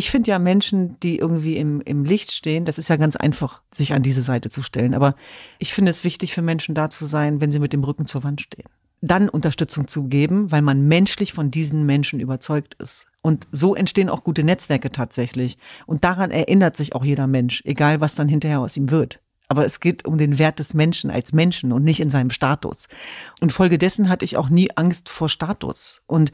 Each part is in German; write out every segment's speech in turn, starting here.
ich finde ja Menschen, die irgendwie im, im Licht stehen, das ist ja ganz einfach, sich an diese Seite zu stellen. Aber ich finde es wichtig für Menschen da zu sein, wenn sie mit dem Rücken zur Wand stehen. Dann Unterstützung zu geben, weil man menschlich von diesen Menschen überzeugt ist. Und so entstehen auch gute Netzwerke tatsächlich. Und daran erinnert sich auch jeder Mensch, egal was dann hinterher aus ihm wird. Aber es geht um den Wert des Menschen als Menschen und nicht in seinem Status. Und folgedessen hatte ich auch nie Angst vor Status. Und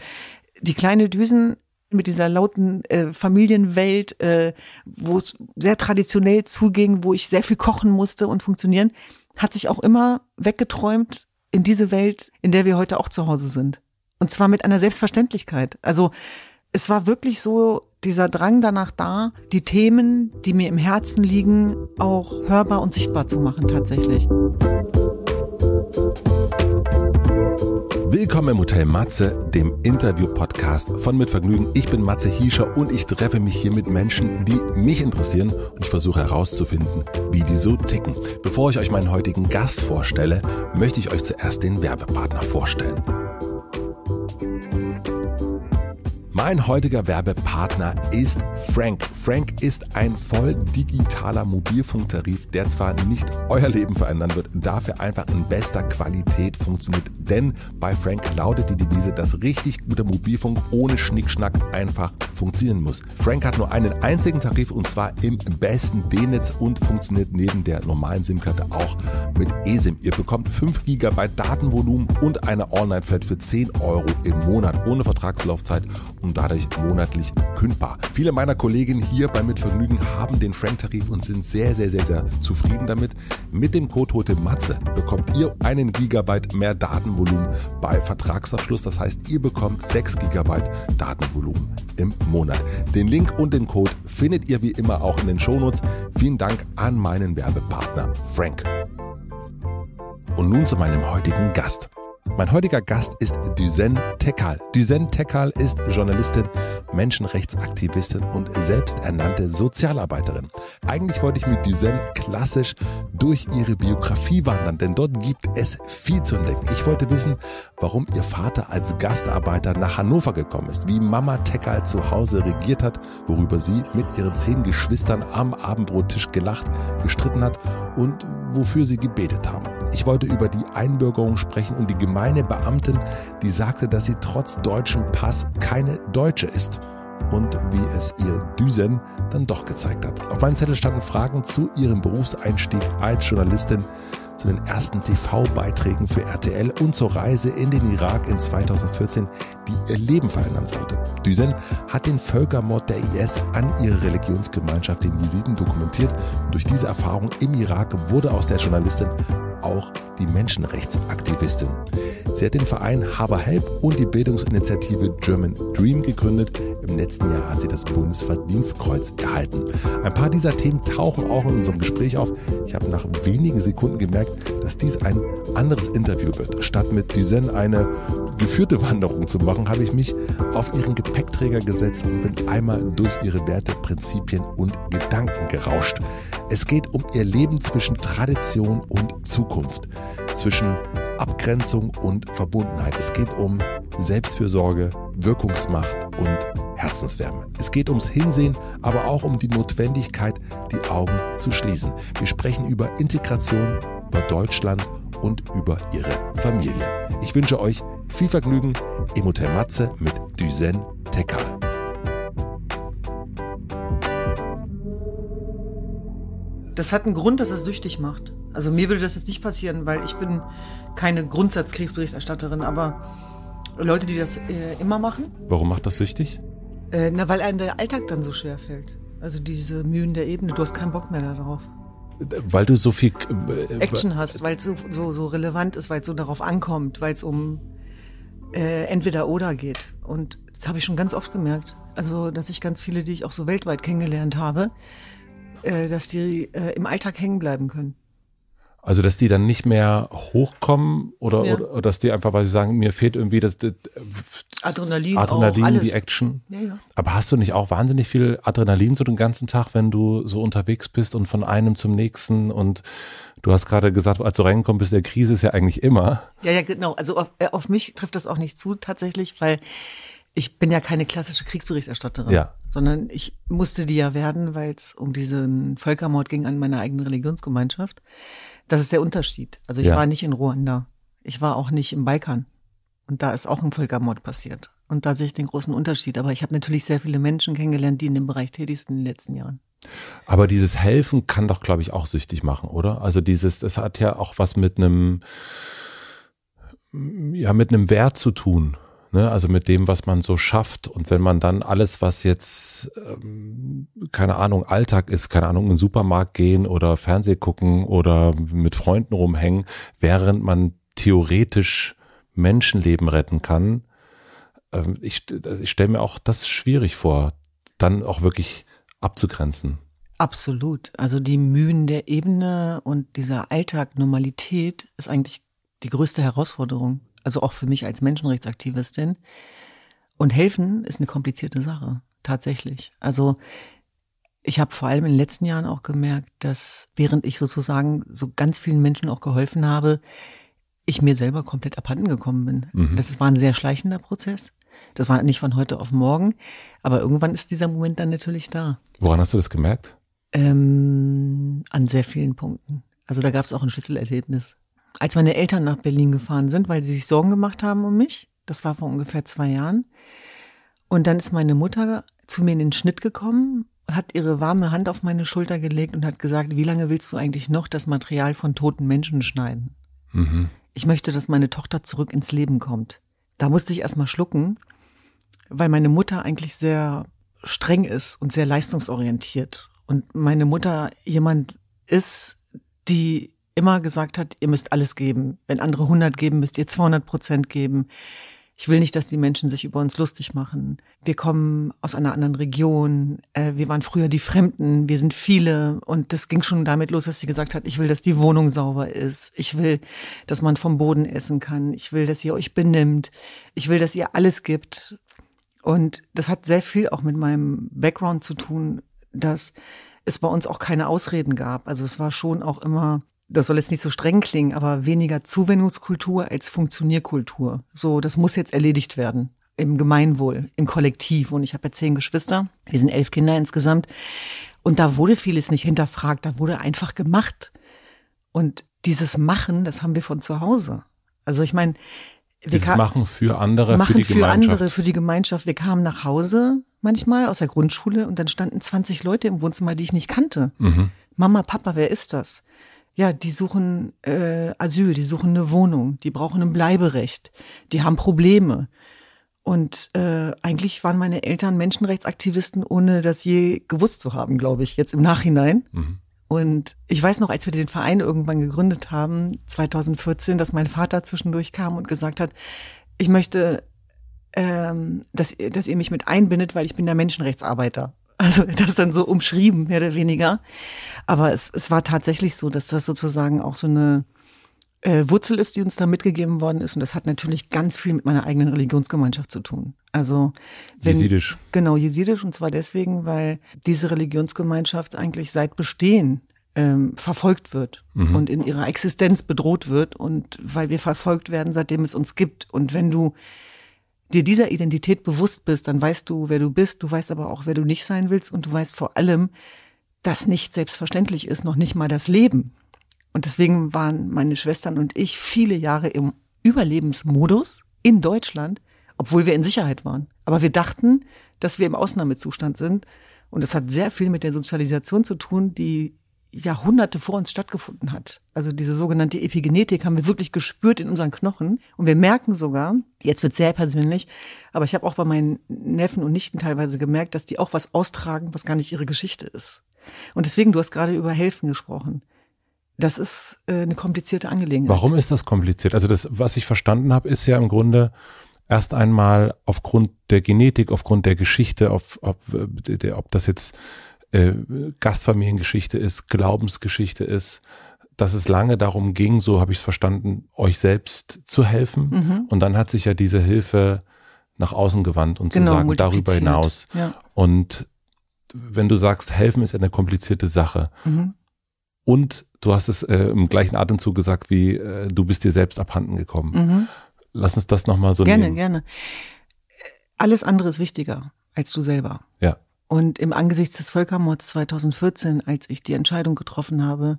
die kleine Düsen mit dieser lauten äh, Familienwelt, äh, wo es sehr traditionell zuging, wo ich sehr viel kochen musste und funktionieren, hat sich auch immer weggeträumt in diese Welt, in der wir heute auch zu Hause sind. Und zwar mit einer Selbstverständlichkeit. Also es war wirklich so dieser Drang danach da, die Themen, die mir im Herzen liegen, auch hörbar und sichtbar zu machen tatsächlich. Willkommen im Hotel Matze, dem Interview-Podcast von Mit Vergnügen. Ich bin Matze Hiescher und ich treffe mich hier mit Menschen, die mich interessieren und ich versuche herauszufinden, wie die so ticken. Bevor ich euch meinen heutigen Gast vorstelle, möchte ich euch zuerst den Werbepartner vorstellen. Mein heutiger Werbepartner ist Frank. Frank ist ein voll digitaler Mobilfunktarif, der zwar nicht euer Leben verändern wird, dafür einfach in bester Qualität funktioniert. Denn bei Frank lautet die Devise, dass richtig guter Mobilfunk ohne Schnickschnack einfach funktionieren muss. Frank hat nur einen einzigen Tarif und zwar im besten D-Netz und funktioniert neben der normalen SIM-Karte auch mit eSIM. Ihr bekommt 5 GB Datenvolumen und eine Online-Flat für 10 Euro im Monat ohne Vertragslaufzeit und dadurch monatlich kündbar. Viele meiner Kollegen hier bei Mitvergnügen haben den Frank-Tarif und sind sehr, sehr, sehr, sehr zufrieden damit. Mit dem Code HOTEMATZE bekommt ihr einen Gigabyte mehr Datenvolumen bei Vertragsabschluss. Das heißt, ihr bekommt 6 Gigabyte Datenvolumen im Monat. Den Link und den Code findet ihr wie immer auch in den Shownotes. Vielen Dank an meinen Werbepartner Frank. Und nun zu meinem heutigen Gast. Mein heutiger Gast ist Düsen Tekal. Düsen Tekal ist Journalistin, Menschenrechtsaktivistin und selbsternannte Sozialarbeiterin. Eigentlich wollte ich mit Düsen klassisch durch ihre Biografie wandern, denn dort gibt es viel zu entdecken. Ich wollte wissen, warum ihr Vater als Gastarbeiter nach Hannover gekommen ist, wie Mama Tekal zu Hause regiert hat, worüber sie mit ihren zehn Geschwistern am Abendbrottisch gelacht, gestritten hat und wofür sie gebetet haben. Ich wollte über die Einbürgerung sprechen und die Gemeinschaft meine Beamtin, die sagte, dass sie trotz deutschem Pass keine Deutsche ist und wie es ihr Düsen dann doch gezeigt hat. Auf meinem Zettel standen Fragen zu ihrem Berufseinstieg als Journalistin zu den ersten TV-Beiträgen für RTL und zur Reise in den Irak in 2014, die ihr Leben verändern sollte. Düsen hat den Völkermord der IS an ihre Religionsgemeinschaft, den Jesiden, dokumentiert und durch diese Erfahrung im Irak wurde aus der Journalistin auch die Menschenrechtsaktivistin. Sie hat den Verein Haber Help und die Bildungsinitiative German Dream gegründet. Im letzten Jahr hat sie das Bundesverdienstkreuz erhalten. Ein paar dieser Themen tauchen auch in unserem Gespräch auf. Ich habe nach wenigen Sekunden gemerkt, gemerkt, dass dies ein anderes Interview wird. Statt mit Düsen eine geführte Wanderung zu machen, habe ich mich auf ihren Gepäckträger gesetzt und bin einmal durch ihre Werte, Prinzipien und Gedanken gerauscht. Es geht um ihr Leben zwischen Tradition und Zukunft, zwischen Abgrenzung und Verbundenheit. Es geht um Selbstfürsorge, Wirkungsmacht und Herzenswärme. Es geht ums Hinsehen, aber auch um die Notwendigkeit, die Augen zu schließen. Wir sprechen über Integration, über Deutschland und über ihre Familie. Ich wünsche euch viel Vergnügen im Hotel Matze mit Düsen Tecker. Das hat einen Grund, dass es süchtig macht. Also mir würde das jetzt nicht passieren, weil ich bin keine Grundsatzkriegsberichterstatterin, aber Leute, die das äh, immer machen. Warum macht das süchtig? Äh, na, weil einem der Alltag dann so schwer fällt. Also diese Mühen der Ebene, du hast keinen Bock mehr darauf weil du so viel äh, Action hast, weil es so, so, so relevant ist, weil es so darauf ankommt, weil es um äh, entweder oder geht. Und das habe ich schon ganz oft gemerkt. Also, dass ich ganz viele, die ich auch so weltweit kennengelernt habe, äh, dass die äh, im Alltag hängen bleiben können. Also, dass die dann nicht mehr hochkommen oder, ja. oder, oder, dass die einfach, weil sie sagen, mir fehlt irgendwie das, das Adrenalin, Adrenalin auch, die Action. Ja, ja. Aber hast du nicht auch wahnsinnig viel Adrenalin so den ganzen Tag, wenn du so unterwegs bist und von einem zum nächsten und du hast gerade gesagt, als du reingekommen bist, der Krise ist ja eigentlich immer. Ja, ja, genau. Also auf, äh, auf mich trifft das auch nicht zu tatsächlich, weil ich bin ja keine klassische Kriegsberichterstatterin, ja. sondern ich musste die ja werden, weil es um diesen Völkermord ging an meiner eigenen Religionsgemeinschaft. Das ist der Unterschied. Also ich ja. war nicht in Ruanda. Ich war auch nicht im Balkan. Und da ist auch ein Völkermord passiert. Und da sehe ich den großen Unterschied. Aber ich habe natürlich sehr viele Menschen kennengelernt, die in dem Bereich tätig sind in den letzten Jahren. Aber dieses Helfen kann doch, glaube ich, auch süchtig machen, oder? Also dieses, das hat ja auch was mit einem, ja, mit einem Wert zu tun. Ne? Also mit dem, was man so schafft. Und wenn man dann alles, was jetzt, ähm, keine Ahnung, Alltag ist, keine Ahnung, in den Supermarkt gehen oder Fernseh gucken oder mit Freunden rumhängen, während man theoretisch Menschenleben retten kann, ähm, ich, ich stelle mir auch das schwierig vor, dann auch wirklich abzugrenzen. Absolut. Also die Mühen der Ebene und dieser Alltag Normalität ist eigentlich die größte Herausforderung also auch für mich als Menschenrechtsaktivistin. Und helfen ist eine komplizierte Sache, tatsächlich. Also ich habe vor allem in den letzten Jahren auch gemerkt, dass während ich sozusagen so ganz vielen Menschen auch geholfen habe, ich mir selber komplett abhanden gekommen bin. Mhm. Das war ein sehr schleichender Prozess. Das war nicht von heute auf morgen, aber irgendwann ist dieser Moment dann natürlich da. Woran hast du das gemerkt? Ähm, an sehr vielen Punkten. Also da gab es auch ein Schlüsselerlebnis als meine Eltern nach Berlin gefahren sind, weil sie sich Sorgen gemacht haben um mich. Das war vor ungefähr zwei Jahren. Und dann ist meine Mutter zu mir in den Schnitt gekommen, hat ihre warme Hand auf meine Schulter gelegt und hat gesagt, wie lange willst du eigentlich noch das Material von toten Menschen schneiden? Mhm. Ich möchte, dass meine Tochter zurück ins Leben kommt. Da musste ich erstmal schlucken, weil meine Mutter eigentlich sehr streng ist und sehr leistungsorientiert. Und meine Mutter jemand ist, die immer gesagt hat, ihr müsst alles geben. Wenn andere 100 geben, müsst ihr 200 Prozent geben. Ich will nicht, dass die Menschen sich über uns lustig machen. Wir kommen aus einer anderen Region. Äh, wir waren früher die Fremden. Wir sind viele. Und das ging schon damit los, dass sie gesagt hat, ich will, dass die Wohnung sauber ist. Ich will, dass man vom Boden essen kann. Ich will, dass ihr euch benimmt. Ich will, dass ihr alles gibt. Und das hat sehr viel auch mit meinem Background zu tun, dass es bei uns auch keine Ausreden gab. Also es war schon auch immer das soll jetzt nicht so streng klingen, aber weniger Zuwendungskultur als Funktionierkultur. So, das muss jetzt erledigt werden im Gemeinwohl, im Kollektiv. Und ich habe ja zehn Geschwister, wir sind elf Kinder insgesamt. Und da wurde vieles nicht hinterfragt, da wurde einfach gemacht. Und dieses Machen, das haben wir von zu Hause. Also ich meine, wir dieses Machen für andere, machen für die für Gemeinschaft. andere, für die Gemeinschaft. Wir kamen nach Hause manchmal aus der Grundschule und dann standen 20 Leute im Wohnzimmer, die ich nicht kannte. Mhm. Mama, Papa, wer ist das? ja, die suchen äh, Asyl, die suchen eine Wohnung, die brauchen ein Bleiberecht, die haben Probleme. Und äh, eigentlich waren meine Eltern Menschenrechtsaktivisten, ohne das je gewusst zu haben, glaube ich, jetzt im Nachhinein. Mhm. Und ich weiß noch, als wir den Verein irgendwann gegründet haben, 2014, dass mein Vater zwischendurch kam und gesagt hat, ich möchte, ähm, dass, dass ihr mich mit einbindet, weil ich bin der Menschenrechtsarbeiter. Also das dann so umschrieben, mehr oder weniger. Aber es, es war tatsächlich so, dass das sozusagen auch so eine äh, Wurzel ist, die uns da mitgegeben worden ist. Und das hat natürlich ganz viel mit meiner eigenen Religionsgemeinschaft zu tun. Also wenn, jesidisch. Genau, jesidisch. Und zwar deswegen, weil diese Religionsgemeinschaft eigentlich seit Bestehen ähm, verfolgt wird mhm. und in ihrer Existenz bedroht wird und weil wir verfolgt werden, seitdem es uns gibt. Und wenn du dir dieser Identität bewusst bist, dann weißt du, wer du bist, du weißt aber auch, wer du nicht sein willst und du weißt vor allem, dass nicht selbstverständlich ist, noch nicht mal das Leben. Und deswegen waren meine Schwestern und ich viele Jahre im Überlebensmodus in Deutschland, obwohl wir in Sicherheit waren. Aber wir dachten, dass wir im Ausnahmezustand sind. Und das hat sehr viel mit der Sozialisation zu tun, die Jahrhunderte vor uns stattgefunden hat. Also diese sogenannte Epigenetik haben wir wirklich gespürt in unseren Knochen. Und wir merken sogar, jetzt wird sehr persönlich, aber ich habe auch bei meinen Neffen und Nichten teilweise gemerkt, dass die auch was austragen, was gar nicht ihre Geschichte ist. Und deswegen, du hast gerade über Helfen gesprochen. Das ist äh, eine komplizierte Angelegenheit. Warum ist das kompliziert? Also das, was ich verstanden habe, ist ja im Grunde, erst einmal aufgrund der Genetik, aufgrund der Geschichte, auf, ob, äh, ob das jetzt äh, Gastfamiliengeschichte ist, Glaubensgeschichte ist, dass es lange darum ging, so habe ich es verstanden, euch selbst zu helfen. Mhm. Und dann hat sich ja diese Hilfe nach außen gewandt und genau, zu sagen, darüber hinaus. Ja. Und wenn du sagst, helfen ist eine komplizierte Sache. Mhm. Und du hast es äh, im gleichen Atemzug gesagt, wie äh, du bist dir selbst abhanden gekommen. Mhm. Lass uns das nochmal so gerne, nehmen. Gerne, gerne. Alles andere ist wichtiger als du selber. Ja. Und im Angesicht des Völkermords 2014, als ich die Entscheidung getroffen habe,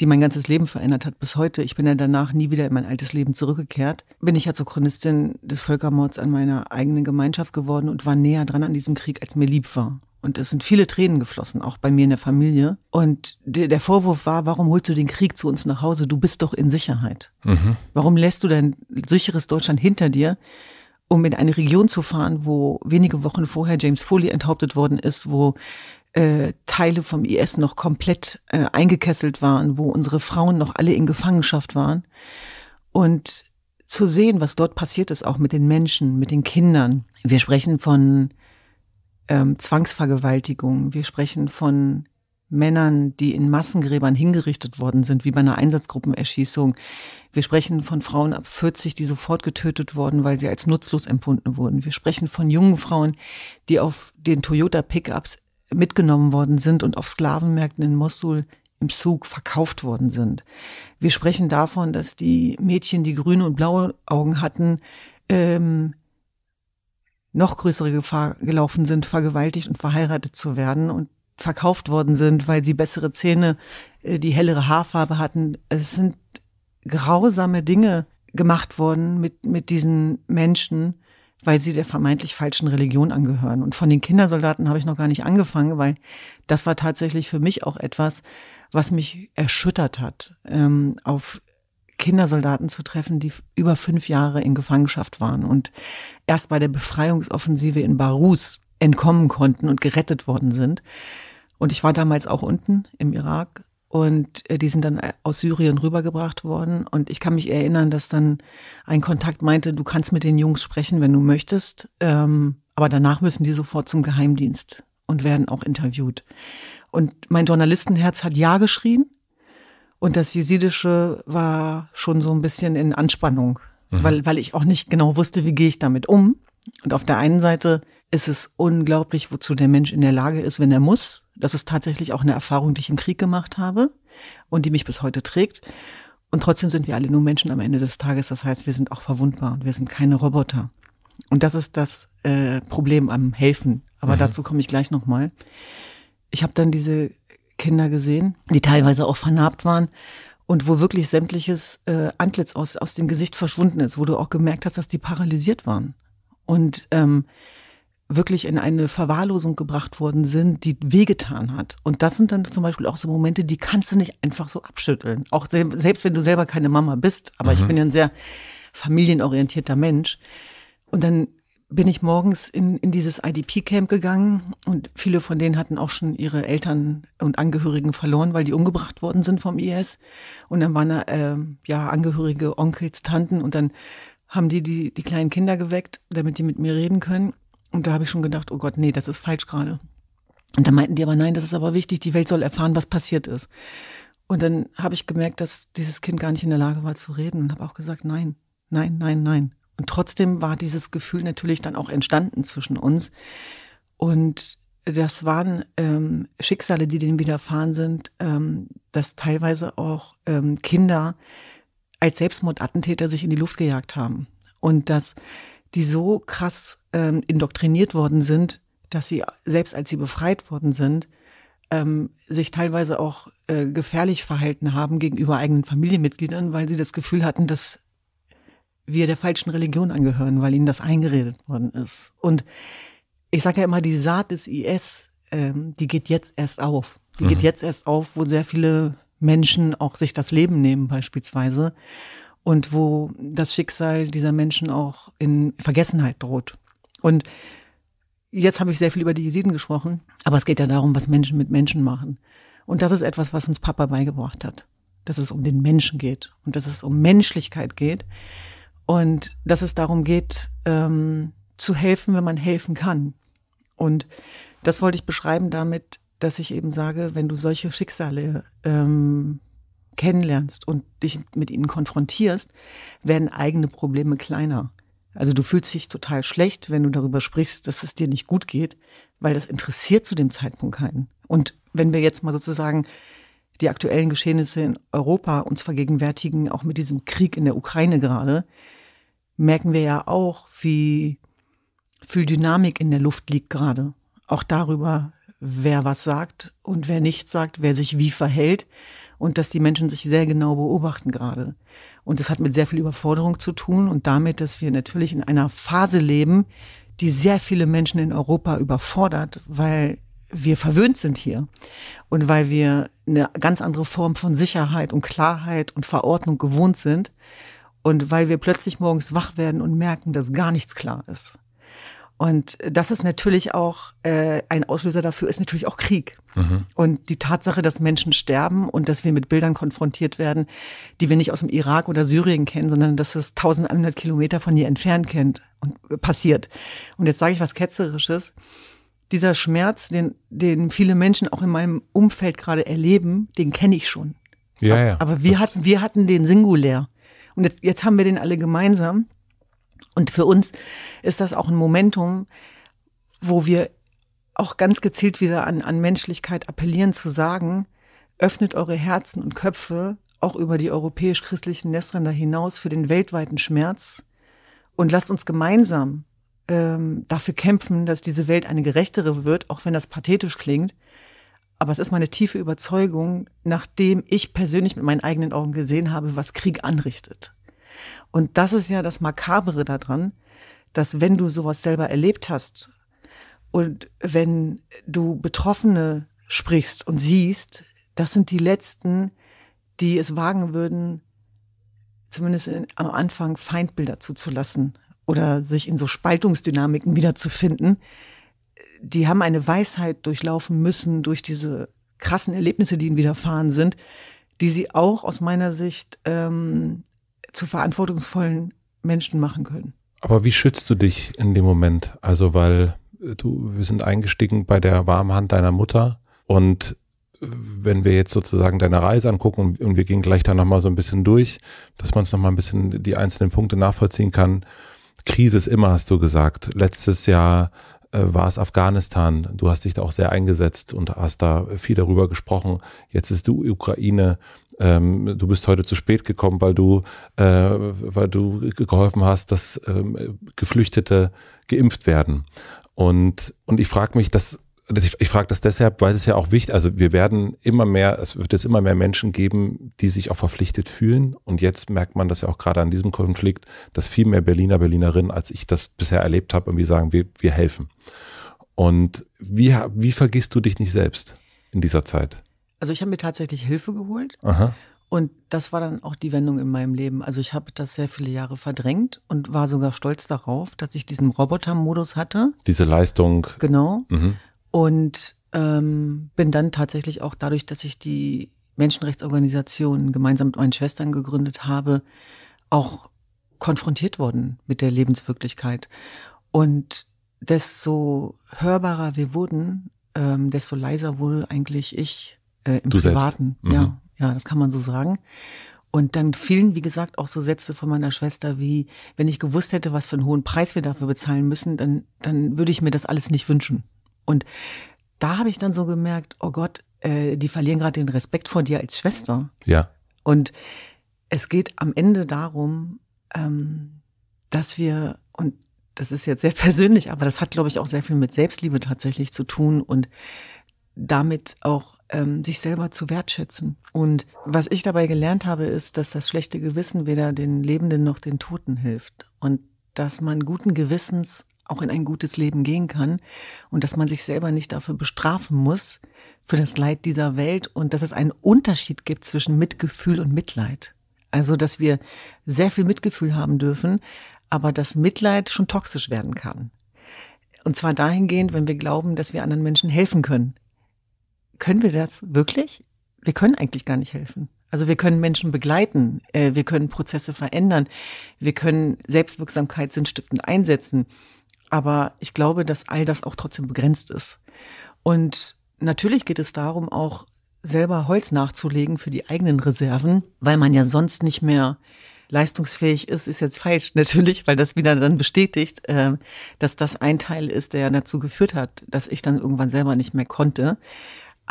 die mein ganzes Leben verändert hat bis heute, ich bin ja danach nie wieder in mein altes Leben zurückgekehrt, bin ich ja zur Chronistin des Völkermords an meiner eigenen Gemeinschaft geworden und war näher dran an diesem Krieg, als mir lieb war. Und es sind viele Tränen geflossen, auch bei mir in der Familie. Und der, Vorwurf war, warum holst du den Krieg zu uns nach Hause? Du bist doch in Sicherheit. Mhm. Warum lässt du dein sicheres Deutschland hinter dir? um in eine Region zu fahren, wo wenige Wochen vorher James Foley enthauptet worden ist, wo äh, Teile vom IS noch komplett äh, eingekesselt waren, wo unsere Frauen noch alle in Gefangenschaft waren. Und zu sehen, was dort passiert ist, auch mit den Menschen, mit den Kindern. Wir sprechen von ähm, Zwangsvergewaltigung, wir sprechen von Männern, die in Massengräbern hingerichtet worden sind, wie bei einer Einsatzgruppenerschießung. Wir sprechen von Frauen ab 40, die sofort getötet wurden, weil sie als nutzlos empfunden wurden. Wir sprechen von jungen Frauen, die auf den Toyota-Pickups mitgenommen worden sind und auf Sklavenmärkten in Mosul im Zug verkauft worden sind. Wir sprechen davon, dass die Mädchen, die grüne und blaue Augen hatten, ähm, noch größere Gefahr gelaufen sind, vergewaltigt und verheiratet zu werden und verkauft worden sind, weil sie bessere Zähne, äh, die hellere Haarfarbe hatten. Es sind grausame Dinge gemacht worden mit, mit diesen Menschen, weil sie der vermeintlich falschen Religion angehören. Und von den Kindersoldaten habe ich noch gar nicht angefangen, weil das war tatsächlich für mich auch etwas, was mich erschüttert hat, ähm, auf Kindersoldaten zu treffen, die über fünf Jahre in Gefangenschaft waren und erst bei der Befreiungsoffensive in Barus entkommen konnten und gerettet worden sind. Und ich war damals auch unten im Irak und äh, die sind dann äh, aus Syrien rübergebracht worden. Und ich kann mich erinnern, dass dann ein Kontakt meinte, du kannst mit den Jungs sprechen, wenn du möchtest, ähm, aber danach müssen die sofort zum Geheimdienst und werden auch interviewt. Und mein Journalistenherz hat Ja geschrien und das Jesidische war schon so ein bisschen in Anspannung, mhm. weil, weil ich auch nicht genau wusste, wie gehe ich damit um. Und auf der einen Seite es ist unglaublich, wozu der Mensch in der Lage ist, wenn er muss. Das ist tatsächlich auch eine Erfahrung, die ich im Krieg gemacht habe und die mich bis heute trägt. Und trotzdem sind wir alle nur Menschen am Ende des Tages. Das heißt, wir sind auch verwundbar und wir sind keine Roboter. Und das ist das äh, Problem am Helfen. Aber mhm. dazu komme ich gleich nochmal. Ich habe dann diese Kinder gesehen, die teilweise auch vernarbt waren und wo wirklich sämtliches äh, Antlitz aus, aus dem Gesicht verschwunden ist, wo du auch gemerkt hast, dass die paralysiert waren. Und ähm, wirklich in eine Verwahrlosung gebracht worden sind, die wehgetan hat. Und das sind dann zum Beispiel auch so Momente, die kannst du nicht einfach so abschütteln. Auch selbst wenn du selber keine Mama bist, aber mhm. ich bin ja ein sehr familienorientierter Mensch. Und dann bin ich morgens in, in dieses IDP-Camp gegangen und viele von denen hatten auch schon ihre Eltern und Angehörigen verloren, weil die umgebracht worden sind vom IS. Und dann waren da äh, ja Angehörige, Onkels, Tanten und dann haben die, die die kleinen Kinder geweckt, damit die mit mir reden können. Und da habe ich schon gedacht, oh Gott, nee, das ist falsch gerade. Und dann meinten die aber, nein, das ist aber wichtig, die Welt soll erfahren, was passiert ist. Und dann habe ich gemerkt, dass dieses Kind gar nicht in der Lage war zu reden und habe auch gesagt, nein, nein, nein, nein. Und trotzdem war dieses Gefühl natürlich dann auch entstanden zwischen uns. Und das waren ähm, Schicksale, die denen widerfahren sind, ähm, dass teilweise auch ähm, Kinder als Selbstmordattentäter sich in die Luft gejagt haben. Und dass die so krass ähm, indoktriniert worden sind, dass sie, selbst als sie befreit worden sind, ähm, sich teilweise auch äh, gefährlich verhalten haben gegenüber eigenen Familienmitgliedern, weil sie das Gefühl hatten, dass wir der falschen Religion angehören, weil ihnen das eingeredet worden ist. Und ich sage ja immer, die Saat des IS, ähm, die geht jetzt erst auf. Die mhm. geht jetzt erst auf, wo sehr viele Menschen auch sich das Leben nehmen beispielsweise und wo das Schicksal dieser Menschen auch in Vergessenheit droht. Und jetzt habe ich sehr viel über die Jesiden gesprochen, aber es geht ja darum, was Menschen mit Menschen machen. Und das ist etwas, was uns Papa beigebracht hat, dass es um den Menschen geht und dass es um Menschlichkeit geht und dass es darum geht, ähm, zu helfen, wenn man helfen kann. Und das wollte ich beschreiben damit, dass ich eben sage, wenn du solche Schicksale ähm, kennenlernst und dich mit ihnen konfrontierst, werden eigene Probleme kleiner. Also du fühlst dich total schlecht, wenn du darüber sprichst, dass es dir nicht gut geht, weil das interessiert zu dem Zeitpunkt keinen. Und wenn wir jetzt mal sozusagen die aktuellen Geschehnisse in Europa uns vergegenwärtigen, auch mit diesem Krieg in der Ukraine gerade, merken wir ja auch, wie viel Dynamik in der Luft liegt gerade. Auch darüber, wer was sagt und wer nicht sagt, wer sich wie verhält und dass die Menschen sich sehr genau beobachten gerade. Und das hat mit sehr viel Überforderung zu tun und damit, dass wir natürlich in einer Phase leben, die sehr viele Menschen in Europa überfordert, weil wir verwöhnt sind hier und weil wir eine ganz andere Form von Sicherheit und Klarheit und Verordnung gewohnt sind und weil wir plötzlich morgens wach werden und merken, dass gar nichts klar ist. Und das ist natürlich auch, äh, ein Auslöser dafür ist natürlich auch Krieg. Mhm. Und die Tatsache, dass Menschen sterben und dass wir mit Bildern konfrontiert werden, die wir nicht aus dem Irak oder Syrien kennen, sondern dass es 1100 Kilometer von hier entfernt kennt und äh, passiert. Und jetzt sage ich was Ketzerisches. Dieser Schmerz, den, den viele Menschen auch in meinem Umfeld gerade erleben, den kenne ich schon. Ja, ja. Aber wir das hatten, wir hatten den singulär. Und jetzt, jetzt haben wir den alle gemeinsam. Und für uns ist das auch ein Momentum, wo wir auch ganz gezielt wieder an, an Menschlichkeit appellieren zu sagen, öffnet eure Herzen und Köpfe auch über die europäisch-christlichen Nestränder hinaus für den weltweiten Schmerz und lasst uns gemeinsam ähm, dafür kämpfen, dass diese Welt eine gerechtere wird, auch wenn das pathetisch klingt. Aber es ist meine tiefe Überzeugung, nachdem ich persönlich mit meinen eigenen Augen gesehen habe, was Krieg anrichtet. Und das ist ja das Makabere daran, dass wenn du sowas selber erlebt hast und wenn du Betroffene sprichst und siehst, das sind die Letzten, die es wagen würden, zumindest in, am Anfang Feindbilder zuzulassen oder sich in so Spaltungsdynamiken wiederzufinden. Die haben eine Weisheit durchlaufen müssen durch diese krassen Erlebnisse, die ihnen widerfahren sind, die sie auch aus meiner Sicht ähm, zu verantwortungsvollen Menschen machen können. Aber wie schützt du dich in dem Moment? Also, weil äh, du, wir sind eingestiegen bei der warmen Hand deiner Mutter und äh, wenn wir jetzt sozusagen deine Reise angucken und, wir gehen gleich da nochmal so ein bisschen durch, dass man es nochmal ein bisschen die einzelnen Punkte nachvollziehen kann. Krise ist immer, hast du gesagt. Letztes Jahr äh, war es Afghanistan. Du hast dich da auch sehr eingesetzt und hast da viel darüber gesprochen. Jetzt ist du Ukraine ähm, du bist heute zu spät gekommen, weil du, äh, weil du geholfen hast, dass ähm, Geflüchtete geimpft werden. Und, und ich frage mich, dass ich, ich frage das deshalb, weil es ja auch wichtig, also wir werden immer mehr, es wird jetzt immer mehr Menschen geben, die sich auch verpflichtet fühlen. Und jetzt merkt man das ja auch gerade an diesem Konflikt, dass viel mehr Berliner, Berlinerinnen, als ich das bisher erlebt habe, irgendwie sagen, wir, wir helfen. Und wie, wie vergisst du dich nicht selbst in dieser Zeit? also ich habe mir tatsächlich Hilfe geholt. Aha. Und das war dann auch die Wendung in meinem Leben. Also ich habe das sehr viele Jahre verdrängt und war sogar stolz darauf, dass ich diesen Roboter-Modus hatte. Diese Leistung. Genau. Mhm. Und ähm, bin dann tatsächlich auch dadurch, dass ich die Menschenrechtsorganisation gemeinsam mit meinen Schwestern gegründet habe, auch konfrontiert worden mit der Lebenswirklichkeit. Und desto hörbarer wir wurden, ähm, desto leiser wurde eigentlich ich äh, im du Privaten. Mhm. Ja, ja, das kann man so sagen. Und dann fielen, wie gesagt, auch so Sätze von meiner Schwester wie, wenn ich gewusst hätte, was für einen hohen Preis wir dafür bezahlen müssen, dann, dann würde ich mir das alles nicht wünschen. Und da habe ich dann so gemerkt, oh Gott, äh, die verlieren gerade den Respekt vor dir als Schwester. Ja. Und es geht am Ende darum, ähm, dass wir, und das ist jetzt sehr persönlich, aber das hat, glaube ich, auch sehr viel mit Selbstliebe tatsächlich zu tun und damit auch ähm, sich selber zu wertschätzen. Und was ich dabei gelernt habe, ist, dass das schlechte Gewissen weder den Lebenden noch den Toten hilft. Und dass man guten Gewissens auch in ein gutes Leben gehen kann und dass man sich selber nicht dafür bestrafen muss, für das Leid dieser Welt und dass es einen Unterschied gibt zwischen Mitgefühl und Mitleid. Also, dass wir sehr viel Mitgefühl haben dürfen, aber dass Mitleid schon toxisch werden kann. Und zwar dahingehend, wenn wir glauben, dass wir anderen Menschen helfen können können wir das wirklich? Wir können eigentlich gar nicht helfen. Also wir können Menschen begleiten, äh, wir können Prozesse verändern, wir können Selbstwirksamkeit sinnstiftend einsetzen. Aber ich glaube, dass all das auch trotzdem begrenzt ist. Und natürlich geht es darum, auch selber Holz nachzulegen für die eigenen Reserven, weil man ja sonst nicht mehr leistungsfähig ist, ist jetzt falsch natürlich, weil das wieder dann bestätigt, ähm, dass das ein Teil ist, der dazu geführt hat, dass ich dann irgendwann selber nicht mehr konnte.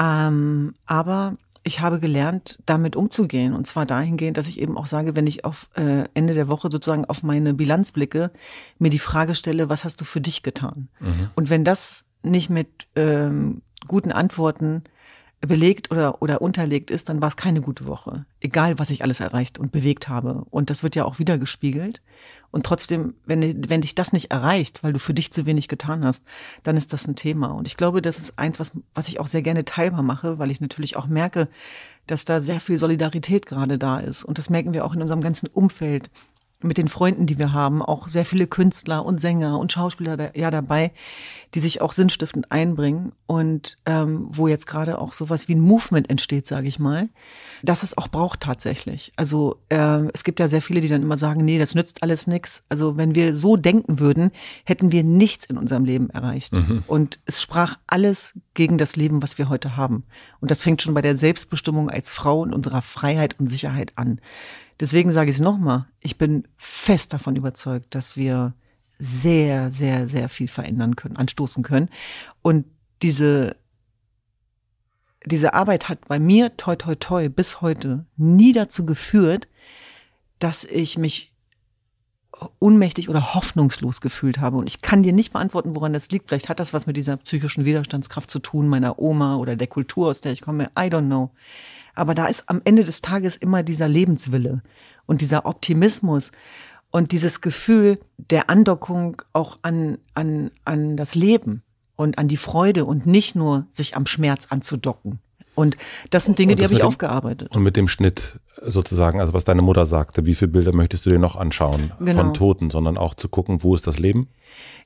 Ähm, aber ich habe gelernt, damit umzugehen. Und zwar dahingehend, dass ich eben auch sage, wenn ich auf äh, Ende der Woche sozusagen auf meine Bilanz blicke, mir die Frage stelle, was hast du für dich getan? Mhm. Und wenn das nicht mit ähm, guten Antworten belegt oder, oder unterlegt ist, dann war es keine gute Woche. Egal, was ich alles erreicht und bewegt habe. Und das wird ja auch wieder gespiegelt. Und trotzdem, wenn, wenn dich das nicht erreicht, weil du für dich zu wenig getan hast, dann ist das ein Thema. Und ich glaube, das ist eins, was, was ich auch sehr gerne teilbar mache, weil ich natürlich auch merke, dass da sehr viel Solidarität gerade da ist. Und das merken wir auch in unserem ganzen Umfeld mit den Freunden, die wir haben, auch sehr viele Künstler und Sänger und Schauspieler da, ja dabei, die sich auch sinnstiftend einbringen und ähm, wo jetzt gerade auch sowas wie ein Movement entsteht, sage ich mal, dass es auch braucht tatsächlich. Also äh, es gibt ja sehr viele, die dann immer sagen, nee, das nützt alles nix. Also wenn wir so denken würden, hätten wir nichts in unserem Leben erreicht. Mhm. Und es sprach alles gegen das Leben, was wir heute haben. Und das fängt schon bei der Selbstbestimmung als Frau und unserer Freiheit und Sicherheit an Deswegen sage ich es nochmal, ich bin fest davon überzeugt, dass wir sehr, sehr, sehr viel verändern können, anstoßen können. Und diese, diese Arbeit hat bei mir, toi, toi, toi, bis heute nie dazu geführt, dass ich mich unmächtig oder hoffnungslos gefühlt habe. Und ich kann dir nicht beantworten, woran das liegt. Vielleicht hat das was mit dieser psychischen Widerstandskraft zu tun, meiner Oma oder der Kultur, aus der ich komme. I don't know. Aber da ist am Ende des Tages immer dieser Lebenswille und dieser Optimismus und dieses Gefühl der Andockung auch an, an, an das Leben und an die Freude und nicht nur sich am Schmerz anzudocken. Und das sind Dinge, die habe ich dem, aufgearbeitet. Und mit dem Schnitt sozusagen, also was deine Mutter sagte, wie viele Bilder möchtest du dir noch anschauen genau. von Toten, sondern auch zu gucken, wo ist das Leben?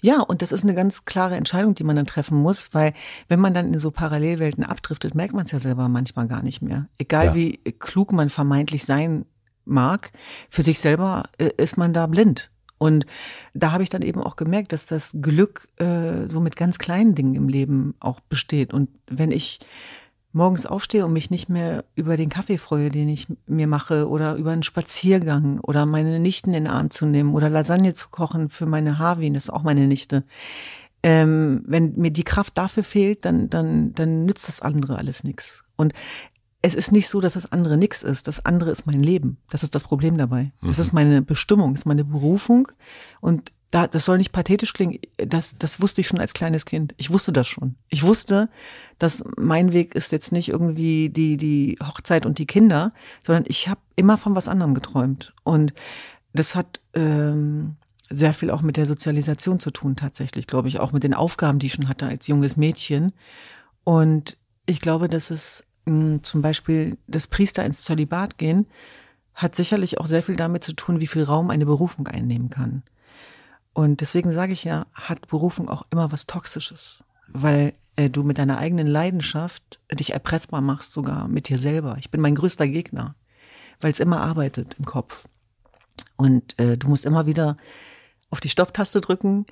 Ja, und das ist eine ganz klare Entscheidung, die man dann treffen muss, weil wenn man dann in so Parallelwelten abdriftet, merkt man es ja selber manchmal gar nicht mehr. Egal ja. wie klug man vermeintlich sein mag, für sich selber äh, ist man da blind. Und da habe ich dann eben auch gemerkt, dass das Glück äh, so mit ganz kleinen Dingen im Leben auch besteht. Und wenn ich morgens aufstehe und mich nicht mehr über den Kaffee freue, den ich mir mache, oder über einen Spaziergang oder meine Nichten in den Arm zu nehmen oder Lasagne zu kochen für meine Harvey, das ist auch meine Nichte. Ähm, wenn mir die Kraft dafür fehlt, dann, dann, dann nützt das andere alles nichts. Und es ist nicht so, dass das andere nichts ist. Das andere ist mein Leben. Das ist das Problem dabei. Das mhm. ist meine Bestimmung, ist meine Berufung. Und da, das soll nicht pathetisch klingen, das, das wusste ich schon als kleines Kind. Ich wusste das schon. Ich wusste, dass mein Weg ist jetzt nicht irgendwie die, die Hochzeit und die Kinder, sondern ich habe immer von was anderem geträumt. Und das hat ähm, sehr viel auch mit der Sozialisation zu tun, tatsächlich, glaube ich, auch mit den Aufgaben, die ich schon hatte als junges Mädchen. Und ich glaube, dass es mh, hm, zum Beispiel das Priester ins Zölibat gehen, hat sicherlich auch sehr viel damit zu tun, wie viel Raum eine Berufung einnehmen kann. Und deswegen sage ich ja, hat Berufung auch immer was Toxisches, weil äh, du mit deiner eigenen Leidenschaft dich erpressbar machst, sogar mit dir selber. Ich bin mein größter Gegner, weil es immer arbeitet im Kopf. Und äh, du musst immer wieder auf die Stopptaste drücken,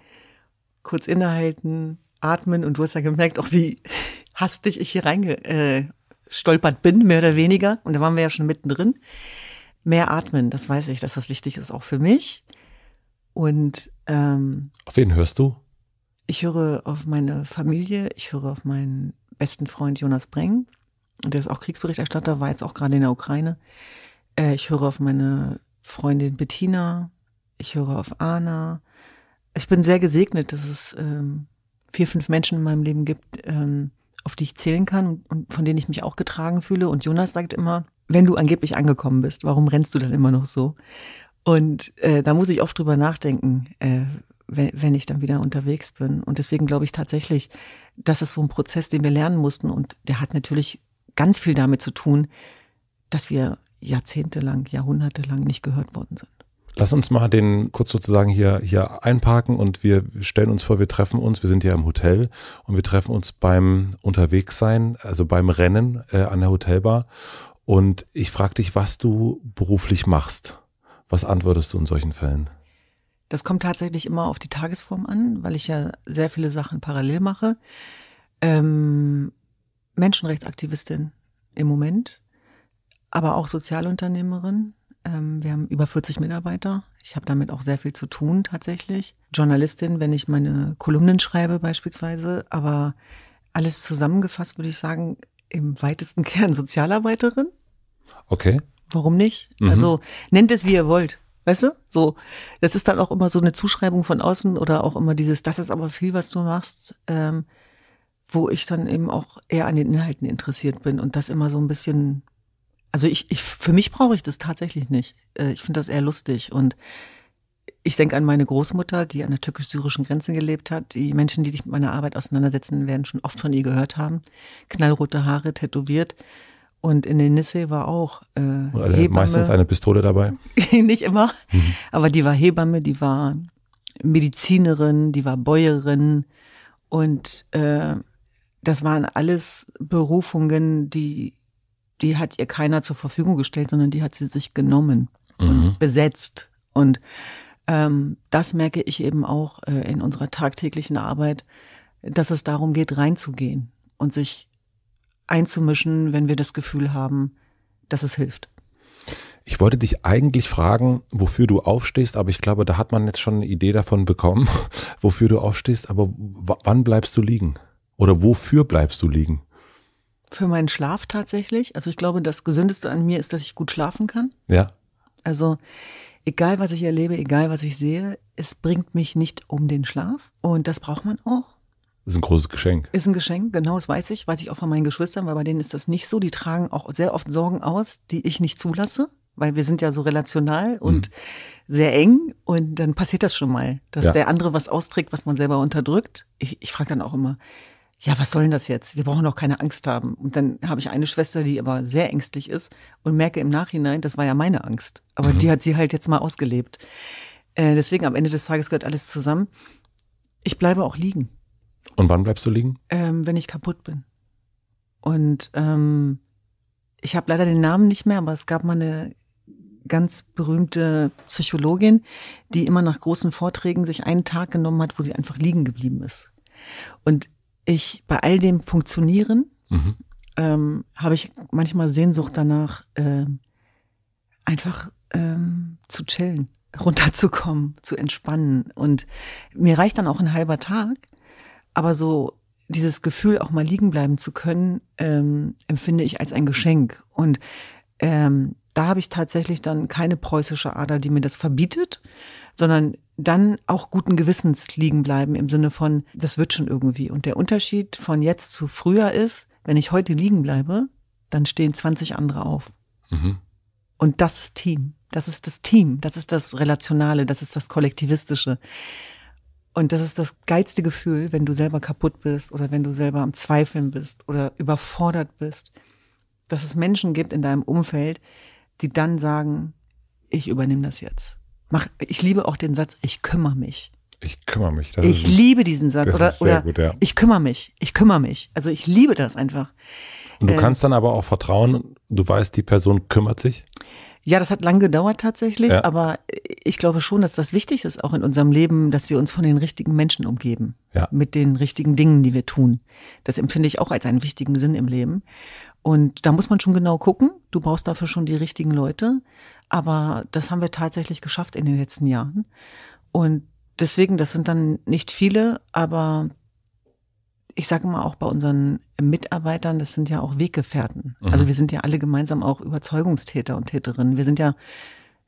kurz innehalten, atmen und du hast ja gemerkt, auch wie hastig ich hier reingestolpert äh, bin, mehr oder weniger. Und da waren wir ja schon mittendrin. Mehr atmen, das weiß ich, dass das wichtig ist, auch für mich. Und ähm, auf wen hörst du? Ich höre auf meine Familie, ich höre auf meinen besten Freund Jonas Breng, der ist auch Kriegsberichterstatter, war jetzt auch gerade in der Ukraine. Äh, ich höre auf meine Freundin Bettina, ich höre auf Anna. Ich bin sehr gesegnet, dass es ähm, vier, fünf Menschen in meinem Leben gibt, ähm, auf die ich zählen kann und, und von denen ich mich auch getragen fühle. Und Jonas sagt immer, wenn du angeblich angekommen bist, warum rennst du dann immer noch so? Und äh, da muss ich oft drüber nachdenken, äh, wenn, wenn ich dann wieder unterwegs bin. Und deswegen glaube ich tatsächlich, das ist so ein Prozess, den wir lernen mussten. Und der hat natürlich ganz viel damit zu tun, dass wir jahrzehntelang, jahrhundertelang nicht gehört worden sind. Lass uns mal den kurz sozusagen hier, hier einparken und wir stellen uns vor, wir treffen uns, wir sind ja im Hotel und wir treffen uns beim Unterwegssein, also beim Rennen äh, an der Hotelbar. Und ich frage dich, was du beruflich machst. Was antwortest du in solchen Fällen? Das kommt tatsächlich immer auf die Tagesform an, weil ich ja sehr viele Sachen parallel mache. Ähm, Menschenrechtsaktivistin im Moment, aber auch Sozialunternehmerin. Ähm, wir haben über 40 Mitarbeiter. Ich habe damit auch sehr viel zu tun tatsächlich. Journalistin, wenn ich meine Kolumnen schreibe beispielsweise. Aber alles zusammengefasst würde ich sagen, im weitesten Kern Sozialarbeiterin. Okay. Warum nicht? Mhm. Also nennt es, wie ihr wollt. Weißt du? So, das ist dann auch immer so eine Zuschreibung von außen oder auch immer dieses, das ist aber viel, was du machst, ähm, wo ich dann eben auch eher an den Inhalten interessiert bin und das immer so ein bisschen, also ich, ich für mich brauche ich das tatsächlich nicht. Äh, ich finde das eher lustig und ich denke an meine Großmutter, die an der türkisch-syrischen Grenze gelebt hat. Die Menschen, die sich mit meiner Arbeit auseinandersetzen, werden schon oft von ihr gehört haben. Knallrote Haare, tätowiert, und in den Nisse war auch äh, eine, Hebamme. Meistens eine Pistole dabei. Nicht immer, mhm. aber die war Hebamme, die war Medizinerin, die war Bäuerin und äh, das waren alles Berufungen, die die hat ihr keiner zur Verfügung gestellt, sondern die hat sie sich genommen mhm. und besetzt. Und ähm, das merke ich eben auch äh, in unserer tagtäglichen Arbeit, dass es darum geht, reinzugehen und sich einzumischen, wenn wir das Gefühl haben, dass es hilft. Ich wollte dich eigentlich fragen, wofür du aufstehst, aber ich glaube, da hat man jetzt schon eine Idee davon bekommen, wofür du aufstehst, aber wann bleibst du liegen? Oder wofür bleibst du liegen? Für meinen Schlaf tatsächlich. Also ich glaube, das Gesündeste an mir ist, dass ich gut schlafen kann. Ja. Also egal, was ich erlebe, egal, was ich sehe, es bringt mich nicht um den Schlaf. Und das braucht man auch. Ist ein großes Geschenk. Ist ein Geschenk, genau, das weiß ich. Weiß ich auch von meinen Geschwistern, weil bei denen ist das nicht so. Die tragen auch sehr oft Sorgen aus, die ich nicht zulasse, weil wir sind ja so relational mhm. und mhm. sehr eng. Und dann passiert das schon mal, dass ja. der andere was austrägt, was man selber unterdrückt. Ich, ich frage dann auch immer, ja, was soll denn das jetzt? Wir brauchen doch keine Angst haben. Und dann habe ich eine Schwester, die aber sehr ängstlich ist und merke im Nachhinein, das war ja meine Angst. Aber mhm. die hat sie halt jetzt mal ausgelebt. Äh, deswegen am Ende des Tages gehört alles zusammen. Ich bleibe auch liegen. Und wann bleibst du liegen? Ähm, wenn ich kaputt bin. Und ähm, ich habe leider den Namen nicht mehr, aber es gab mal eine ganz berühmte Psychologin, die immer nach großen Vorträgen sich einen Tag genommen hat, wo sie einfach liegen geblieben ist. Und ich bei all dem Funktionieren mhm. ähm, habe ich manchmal Sehnsucht danach, äh, einfach ähm, zu chillen, runterzukommen, zu entspannen. Und mir reicht dann auch ein halber Tag, aber so dieses Gefühl, auch mal liegen bleiben zu können, ähm, empfinde ich als ein Geschenk. Und ähm, da habe ich tatsächlich dann keine preußische Ader, die mir das verbietet, sondern dann auch guten Gewissens liegen bleiben im Sinne von, das wird schon irgendwie. Und der Unterschied von jetzt zu früher ist, wenn ich heute liegen bleibe, dann stehen 20 andere auf. Mhm. Und das ist Team. Das ist das Team. Das ist das Relationale. Das ist das Kollektivistische. Und das ist das geilste Gefühl, wenn du selber kaputt bist oder wenn du selber am Zweifeln bist oder überfordert bist, dass es Menschen gibt in deinem Umfeld, die dann sagen, ich übernehme das jetzt. Mach, ich liebe auch den Satz, ich kümmere mich. Ich kümmere mich. Das ich ist, liebe diesen Satz. oder, oder gut, ja. ich kümmere mich. Ich kümmere mich. Also ich liebe das einfach. Und du äh, kannst dann aber auch vertrauen, du weißt, die Person kümmert sich. Ja, das hat lang gedauert tatsächlich, ja. aber ich glaube schon, dass das wichtig ist, auch in unserem Leben, dass wir uns von den richtigen Menschen umgeben. Ja. Mit den richtigen Dingen, die wir tun. Das empfinde ich auch als einen wichtigen Sinn im Leben. Und da muss man schon genau gucken. Du brauchst dafür schon die richtigen Leute. Aber das haben wir tatsächlich geschafft in den letzten Jahren. Und deswegen, das sind dann nicht viele, aber ich sage mal auch bei unseren Mitarbeitern, das sind ja auch Weggefährten. Also mhm. Also wir sind ja alle gemeinsam auch Überzeugungstäter und Täterinnen. Wir sind ja,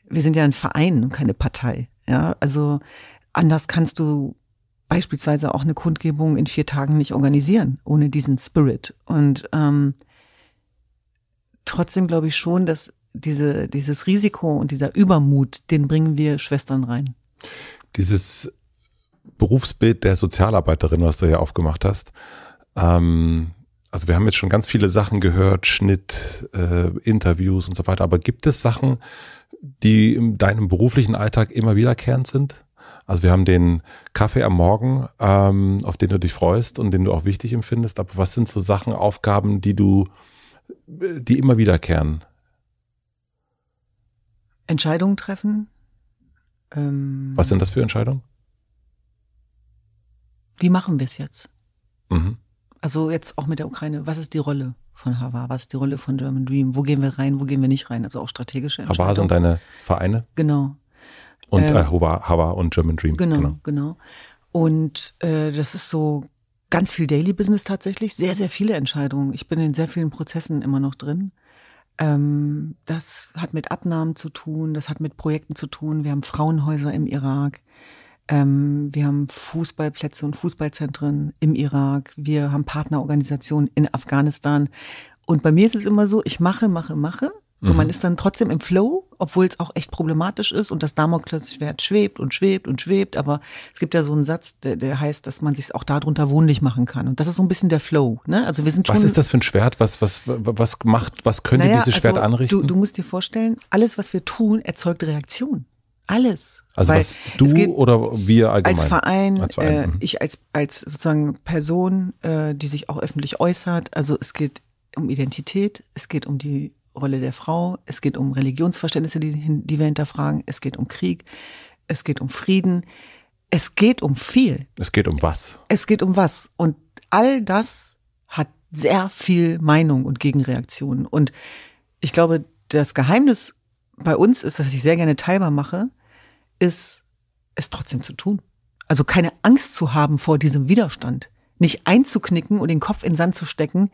wir sind ja ein Verein und keine Partei. Ja, also anders kannst du beispielsweise auch eine Kundgebung in vier Tagen nicht organisieren, ohne diesen Spirit. Und ähm, trotzdem glaube ich schon, dass diese, dieses Risiko und dieser Übermut, den bringen wir Schwestern rein. Dieses Berufsbild der Sozialarbeiterin, was du hier aufgemacht hast. Ähm, also wir haben jetzt schon ganz viele Sachen gehört, Schnitt, äh, Interviews und so weiter. Aber gibt es Sachen, die in deinem beruflichen Alltag immer wiederkehrend sind? Also wir haben den Kaffee am Morgen, ähm, auf den du dich freust und den du auch wichtig empfindest. Aber was sind so Sachen, Aufgaben, die du, die immer wiederkehren? Entscheidungen treffen. Ähm was sind das für Entscheidungen? wie machen wir es jetzt? Mhm. Also jetzt auch mit der Ukraine, was ist die Rolle von Hava, was ist die Rolle von German Dream, wo gehen wir rein, wo gehen wir nicht rein, also auch strategische Entscheidungen. Hava sind deine Vereine? Genau. Und ähm, äh, Hava, und German Dream. Genau, genau. genau. Und äh, das ist so ganz viel Daily Business tatsächlich, sehr, sehr viele Entscheidungen. Ich bin in sehr vielen Prozessen immer noch drin. Ähm, das hat mit Abnahmen zu tun, das hat mit Projekten zu tun. Wir haben Frauenhäuser im Irak. Ähm, wir haben Fußballplätze und Fußballzentren im Irak. Wir haben Partnerorganisationen in Afghanistan. Und bei mir ist es immer so, ich mache, mache, mache. So, mhm. man ist dann trotzdem im Flow, obwohl es auch echt problematisch ist und das Damoklesschwert schwebt und schwebt und schwebt. Aber es gibt ja so einen Satz, der, der heißt, dass man sich auch darunter wohnlich machen kann. Und das ist so ein bisschen der Flow. Ne? Also wir sind schon. Was ist das für ein Schwert? Was, was, was macht, was könnte naja, dieses Schwert also, anrichten? Du, du musst dir vorstellen, alles, was wir tun, erzeugt Reaktion. Alles. Also Weil was du oder wir allgemein? Als Verein, als Verein. Äh, mhm. ich als, als sozusagen Person, äh, die sich auch öffentlich äußert. Also es geht um Identität, es geht um die Rolle der Frau, es geht um Religionsverständnisse, die, die wir hinterfragen, es geht um Krieg, es geht um Frieden, es geht um viel. Es geht um was? Es geht um was. Und all das hat sehr viel Meinung und Gegenreaktionen. Und ich glaube, das Geheimnis bei uns ist, dass ich sehr gerne teilbar mache, ist es trotzdem zu tun. Also keine Angst zu haben vor diesem Widerstand. Nicht einzuknicken und den Kopf in den Sand zu stecken,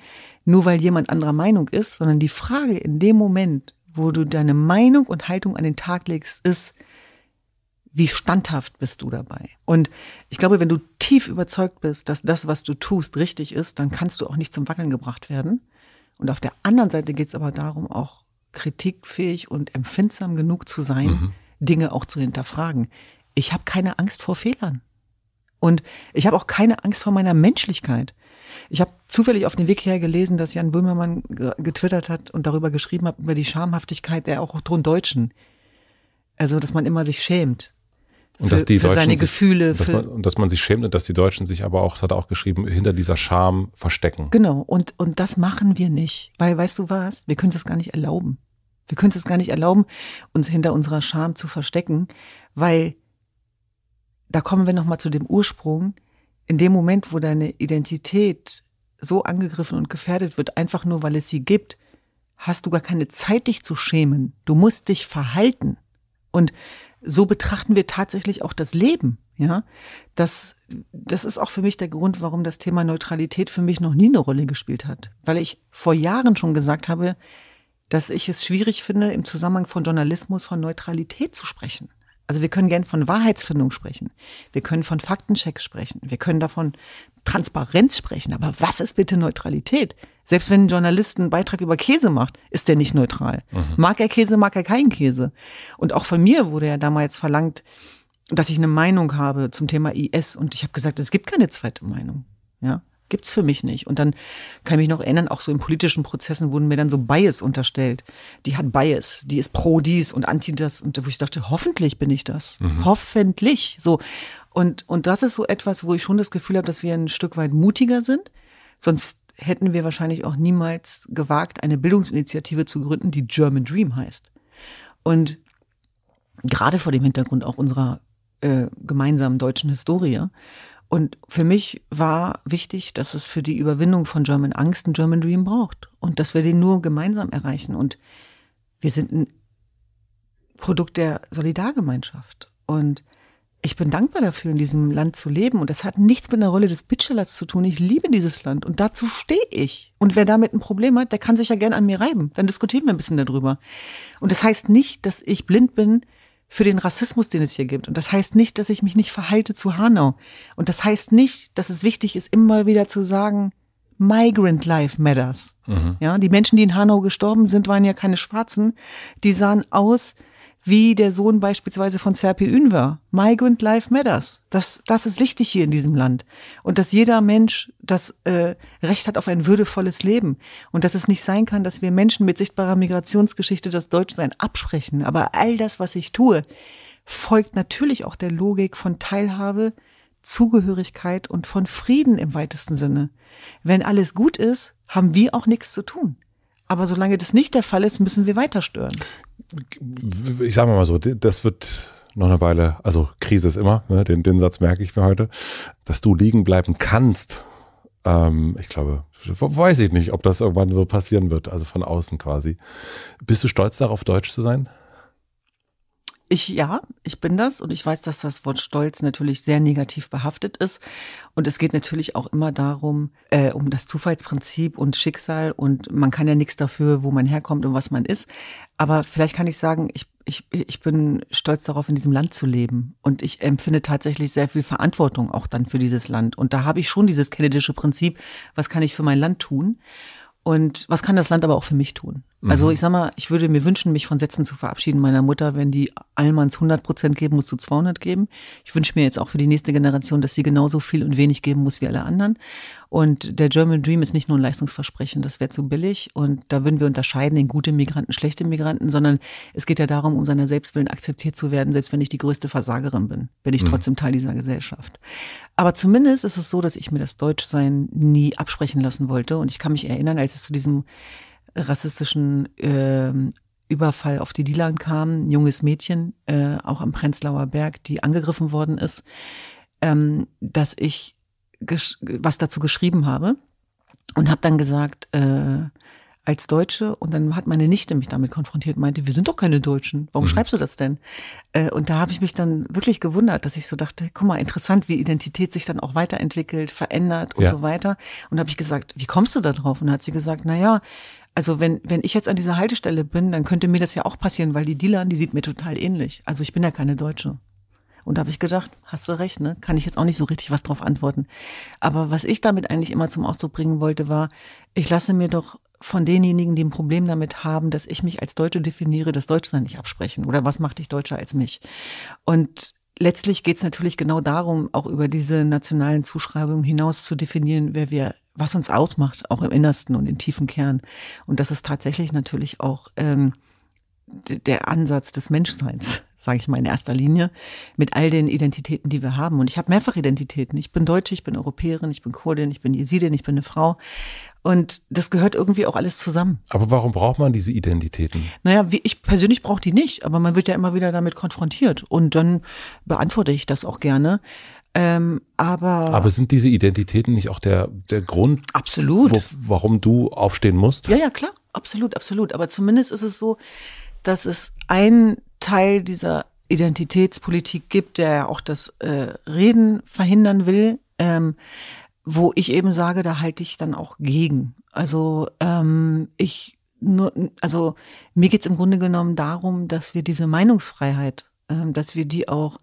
nur weil jemand anderer Meinung ist, sondern die Frage in dem Moment, wo du deine Meinung und Haltung an den Tag legst, ist, wie standhaft bist du dabei? Und ich glaube, wenn du tief überzeugt bist, dass das, was du tust, richtig ist, dann kannst du auch nicht zum Wackeln gebracht werden. Und auf der anderen Seite geht es aber darum, auch kritikfähig und empfindsam genug zu sein, mhm. Dinge auch zu hinterfragen. Ich habe keine Angst vor Fehlern. Und ich habe auch keine Angst vor meiner Menschlichkeit. Ich habe zufällig auf dem Weg her gelesen, dass Jan Böhmermann getwittert hat und darüber geschrieben hat, über die Schamhaftigkeit der auch Deutschen. Also, dass man immer sich schämt und für, dass die für Deutschen seine sich, Gefühle. Dass man, und dass man sich schämt und dass die Deutschen sich aber auch, das hat er auch geschrieben, hinter dieser Scham verstecken. Genau, und, und das machen wir nicht. Weil, weißt du was, wir können es gar nicht erlauben. Wir können es gar nicht erlauben, uns hinter unserer Scham zu verstecken, weil da kommen wir nochmal zu dem Ursprung. In dem Moment, wo deine Identität so angegriffen und gefährdet wird, einfach nur weil es sie gibt, hast du gar keine Zeit, dich zu schämen. Du musst dich verhalten. Und so betrachten wir tatsächlich auch das Leben. Ja, das, das ist auch für mich der Grund, warum das Thema Neutralität für mich noch nie eine Rolle gespielt hat. Weil ich vor Jahren schon gesagt habe, dass ich es schwierig finde, im Zusammenhang von Journalismus von Neutralität zu sprechen. Also wir können gern von Wahrheitsfindung sprechen. Wir können von Faktenchecks sprechen. Wir können davon Transparenz sprechen. Aber was ist bitte Neutralität? Selbst wenn ein Journalist einen Beitrag über Käse macht, ist der nicht neutral. Mhm. Mag er Käse, mag er keinen Käse. Und auch von mir wurde ja damals verlangt, dass ich eine Meinung habe zum Thema IS. Und ich habe gesagt, es gibt keine zweite Meinung. Ja, gibt's für mich nicht. Und dann kann ich mich noch erinnern, auch so in politischen Prozessen wurden mir dann so Bias unterstellt. Die hat Bias, die ist pro dies und anti das. Und wo ich dachte, hoffentlich bin ich das. Mhm. Hoffentlich. So. Und, und das ist so etwas, wo ich schon das Gefühl habe, dass wir ein Stück weit mutiger sind. Sonst hätten wir wahrscheinlich auch niemals gewagt, eine Bildungsinitiative zu gründen, die German Dream heißt. Und gerade vor dem Hintergrund auch unserer äh, gemeinsamen deutschen Historie und für mich war wichtig, dass es für die Überwindung von German Angst einen German Dream braucht und dass wir den nur gemeinsam erreichen. Und wir sind ein Produkt der Solidargemeinschaft. Und ich bin dankbar dafür, in diesem Land zu leben. Und das hat nichts mit der Rolle des Bittstellers zu tun. Ich liebe dieses Land und dazu stehe ich. Und wer damit ein Problem hat, der kann sich ja gern an mir reiben. Dann diskutieren wir ein bisschen darüber. Und das heißt nicht, dass ich blind bin für den Rassismus, den es hier gibt. Und das heißt nicht, dass ich mich nicht verhalte zu Hanau. Und das heißt nicht, dass es wichtig ist, immer wieder zu sagen, Migrant Life Matters. Mhm. Ja, die Menschen, die in Hanau gestorben sind, waren ja keine Schwarzen. Die sahen aus wie der Sohn beispielsweise von Serpil Ünver. Migrant Life Matters. Das, das ist wichtig hier in diesem Land. Und dass jeder Mensch das äh, Recht hat auf ein würdevolles Leben. Und dass es nicht sein kann, dass wir Menschen mit sichtbarer Migrationsgeschichte das Deutschsein absprechen. Aber all das, was ich tue, folgt natürlich auch der Logik von Teilhabe, Zugehörigkeit und von Frieden im weitesten Sinne. Wenn alles gut ist, haben wir auch nichts zu tun. Aber solange das nicht der Fall ist, müssen wir weiter stören. Ich sage mal so, das wird noch eine Weile, also Krise ist immer, ne? den, den Satz merke ich für heute, dass du liegen bleiben kannst. Ähm, ich glaube, weiß ich nicht, ob das irgendwann so passieren wird, also von außen quasi. Bist du stolz darauf, deutsch zu sein? Ich, ja, ich bin das und ich weiß, dass das Wort Stolz natürlich sehr negativ behaftet ist. Und es geht natürlich auch immer darum, äh, um das Zufallsprinzip und Schicksal und man kann ja nichts dafür, wo man herkommt und was man ist. Aber vielleicht kann ich sagen, ich, ich, ich bin stolz darauf, in diesem Land zu leben. Und ich empfinde tatsächlich sehr viel Verantwortung auch dann für dieses Land. Und da habe ich schon dieses kennedische Prinzip, was kann ich für mein Land tun? Und was kann das Land aber auch für mich tun? Also mhm. ich sag mal, ich würde mir wünschen, mich von Sätzen zu verabschieden meiner Mutter, wenn die Allmanns 100 Prozent geben muss, zu 200 geben. Ich wünsche mir jetzt auch für die nächste Generation, dass sie genauso viel und wenig geben muss wie alle anderen. Und der German Dream ist nicht nur ein Leistungsversprechen, das wäre zu billig. Und da würden wir unterscheiden in gute Migranten, schlechte Migranten, sondern es geht ja darum, um seiner Selbstwillen akzeptiert zu werden, selbst wenn ich die größte Versagerin bin, bin ich mhm. trotzdem Teil dieser Gesellschaft. Aber zumindest ist es so, dass ich mir das Deutschsein nie absprechen lassen wollte. Und ich kann mich erinnern, als es zu diesem rassistischen äh, Überfall auf die Dilan kam, ein junges Mädchen, äh, auch am Prenzlauer Berg, die angegriffen worden ist, ähm, dass ich was dazu geschrieben habe und habe dann gesagt, äh, als Deutsche und dann hat meine Nichte mich damit konfrontiert meinte, wir sind doch keine Deutschen, warum mhm. schreibst du das denn? Äh, und da habe ich mich dann wirklich gewundert, dass ich so dachte, guck mal, interessant, wie Identität sich dann auch weiterentwickelt, verändert und ja. so weiter. Und habe ich gesagt, wie kommst du da drauf? Und hat sie gesagt, na ja, also wenn, wenn ich jetzt an dieser Haltestelle bin, dann könnte mir das ja auch passieren, weil die Dilan, die sieht mir total ähnlich. Also ich bin ja keine Deutsche. Und da habe ich gedacht, hast du recht, ne? Kann ich jetzt auch nicht so richtig was drauf antworten. Aber was ich damit eigentlich immer zum Ausdruck bringen wollte, war, ich lasse mir doch von denjenigen, die ein Problem damit haben, dass ich mich als Deutsche definiere, das Deutschland nicht absprechen. Oder was macht dich Deutscher als mich? Und letztlich geht es natürlich genau darum, auch über diese nationalen Zuschreibungen hinaus zu definieren, wer wir was uns ausmacht, auch im Innersten und im tiefen Kern. Und das ist tatsächlich natürlich auch ähm, der Ansatz des Menschseins, sage ich mal in erster Linie, mit all den Identitäten, die wir haben. Und ich habe mehrfach Identitäten. Ich bin Deutsche, ich bin Europäerin, ich bin Kurdin, ich bin Jesidin, ich bin eine Frau. Und das gehört irgendwie auch alles zusammen. Aber warum braucht man diese Identitäten? Naja, wie ich persönlich brauche die nicht, aber man wird ja immer wieder damit konfrontiert. Und dann beantworte ich das auch gerne. Ähm, aber, aber sind diese Identitäten nicht auch der, der Grund, absolut. Wo, warum du aufstehen musst? Ja, ja, klar, absolut, absolut. Aber zumindest ist es so, dass es einen Teil dieser Identitätspolitik gibt, der ja auch das äh, Reden verhindern will, ähm, wo ich eben sage, da halte ich dann auch gegen. Also ähm, ich nur, also mir geht's im Grunde genommen darum, dass wir diese Meinungsfreiheit, ähm, dass wir die auch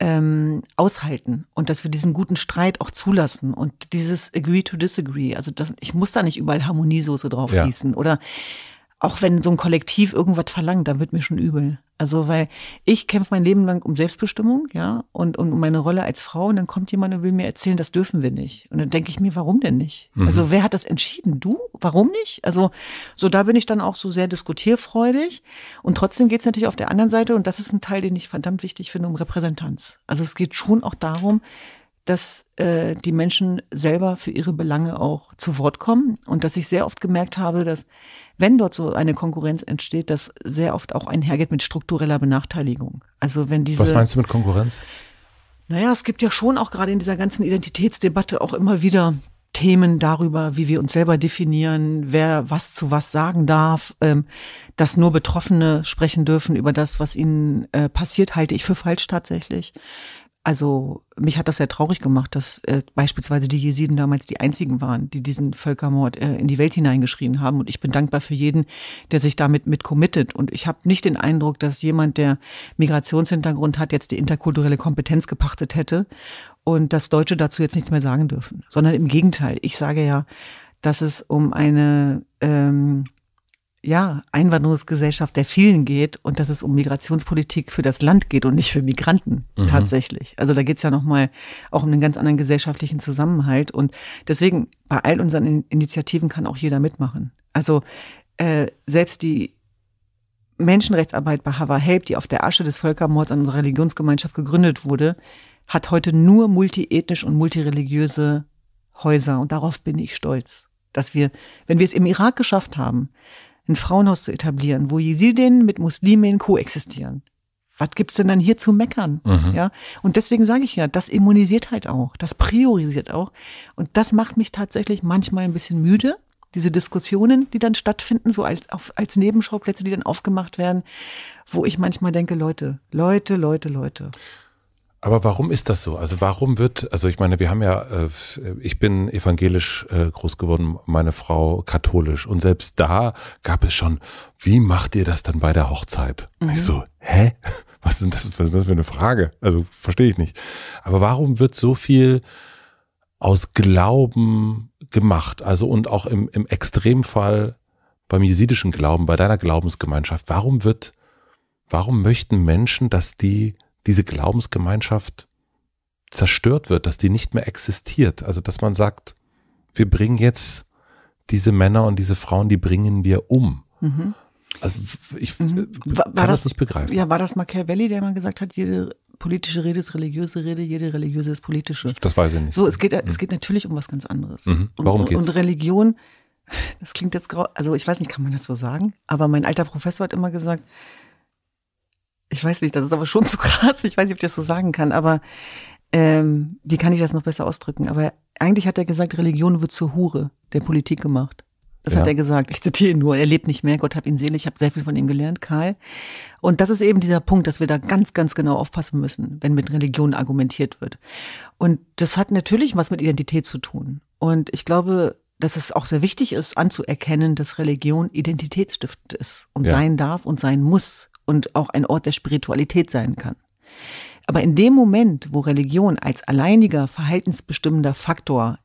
ähm, aushalten und dass wir diesen guten Streit auch zulassen und dieses Agree to Disagree. Also das, ich muss da nicht überall Harmoniesoße drauf ja. oder auch wenn so ein Kollektiv irgendwas verlangt, dann wird mir schon übel. Also, weil ich kämpfe mein Leben lang um Selbstbestimmung, ja, und, und um meine Rolle als Frau. Und dann kommt jemand und will mir erzählen, das dürfen wir nicht. Und dann denke ich mir, warum denn nicht? Mhm. Also, wer hat das entschieden? Du? Warum nicht? Also, so da bin ich dann auch so sehr diskutierfreudig. Und trotzdem geht's natürlich auf der anderen Seite, und das ist ein Teil, den ich verdammt wichtig finde, um Repräsentanz. Also, es geht schon auch darum, dass äh, die Menschen selber für ihre Belange auch zu Wort kommen und dass ich sehr oft gemerkt habe, dass wenn dort so eine Konkurrenz entsteht, das sehr oft auch einhergeht mit struktureller Benachteiligung. Also wenn diese Was meinst du mit Konkurrenz? Naja, es gibt ja schon auch gerade in dieser ganzen Identitätsdebatte auch immer wieder Themen darüber, wie wir uns selber definieren, wer was zu was sagen darf, ähm, dass nur Betroffene sprechen dürfen über das, was ihnen äh, passiert, halte ich für falsch tatsächlich also mich hat das sehr traurig gemacht, dass äh, beispielsweise die Jesiden damals die einzigen waren, die diesen Völkermord äh, in die Welt hineingeschrien haben. Und ich bin dankbar für jeden, der sich damit mit committet. Und ich habe nicht den Eindruck, dass jemand, der Migrationshintergrund hat, jetzt die interkulturelle Kompetenz gepachtet hätte und dass Deutsche dazu jetzt nichts mehr sagen dürfen. Sondern im Gegenteil, ich sage ja, dass es um eine ähm, ja, Einwanderungsgesellschaft der vielen geht und dass es um Migrationspolitik für das Land geht und nicht für Migranten mhm. tatsächlich. Also da geht's ja nochmal auch um einen ganz anderen gesellschaftlichen Zusammenhalt. Und deswegen, bei all unseren Initiativen kann auch jeder mitmachen. Also äh, selbst die Menschenrechtsarbeit bei Hava Help, die auf der Asche des Völkermords an unserer Religionsgemeinschaft gegründet wurde, hat heute nur multiethnisch und multireligiöse Häuser. Und darauf bin ich stolz, dass wir, wenn wir es im Irak geschafft haben, ein Frauenhaus zu etablieren, wo Jesidinnen mit Muslimen koexistieren. Was gibt's denn dann hier zu meckern? Mhm. Ja, und deswegen sage ich ja, das immunisiert halt auch, das priorisiert auch, und das macht mich tatsächlich manchmal ein bisschen müde. Diese Diskussionen, die dann stattfinden, so als, auf, als Nebenschauplätze, die dann aufgemacht werden, wo ich manchmal denke, Leute, Leute, Leute, Leute. Aber warum ist das so? Also warum wird, also ich meine, wir haben ja, äh, ich bin evangelisch äh, groß geworden, meine Frau katholisch. Und selbst da gab es schon, wie macht ihr das dann bei der Hochzeit? Mhm. Ich so, hä? Was ist, das, was ist das für eine Frage? Also verstehe ich nicht. Aber warum wird so viel aus Glauben gemacht? Also und auch im, im Extremfall beim jesidischen Glauben, bei deiner Glaubensgemeinschaft, warum wird, warum möchten Menschen, dass die diese Glaubensgemeinschaft zerstört wird, dass die nicht mehr existiert. Also dass man sagt, wir bringen jetzt diese Männer und diese Frauen, die bringen wir um. Mhm. Also ich mhm. Äh, war, kann das, das, nicht begreifen. Ja, war das Machiavelli, der mal gesagt hat, jede politische Rede ist religiöse Rede, jede religiöse ist politische. Das weiß ich nicht. So, es geht, mhm. es geht natürlich um was ganz anderes. Mhm. Warum und, geht's? Und Religion, das klingt jetzt grau, also ich weiß nicht, kann man das so sagen, aber mein alter Professor hat immer gesagt, ich weiß nicht, das ist aber schon zu krass. Ich weiß nicht, ob ich das so sagen kann, aber ähm, wie kann ich das noch besser ausdrücken? Aber eigentlich hat er gesagt, Religion wird zur Hure der Politik gemacht. Das ja. hat er gesagt. Ich zitiere nur, er lebt nicht mehr, Gott hab ihn selig, ich habe sehr viel von ihm gelernt, Karl. Und das ist eben dieser Punkt, dass wir da ganz, ganz genau aufpassen müssen, wenn mit Religion argumentiert wird. Und das hat natürlich was mit Identität zu tun. Und ich glaube, dass es auch sehr wichtig ist, anzuerkennen, dass Religion identitätsstiftend ist und ja. sein darf und sein muss und auch ein Ort der Spiritualität sein kann. Aber in dem Moment, wo Religion als alleiniger verhaltensbestimmender Faktor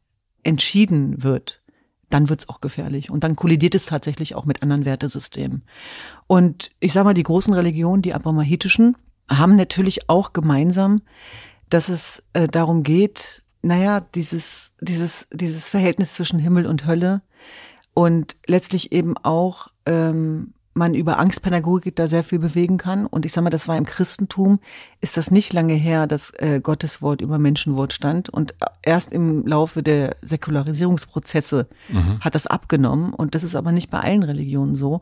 entschieden wird, dann wird's auch gefährlich. Und dann kollidiert es tatsächlich auch mit anderen Wertesystemen. Und ich sage mal, die großen Religionen, die abramahitischen, haben natürlich auch gemeinsam, dass es äh, darum geht, naja, dieses, dieses, dieses Verhältnis zwischen Himmel und Hölle und letztlich eben auch ähm, man über Angstpädagogik da sehr viel bewegen kann. Und ich sage mal, das war im Christentum, ist das nicht lange her, dass äh, Gottes Wort über Menschenwort stand. Und äh, erst im Laufe der Säkularisierungsprozesse mhm. hat das abgenommen. Und das ist aber nicht bei allen Religionen so.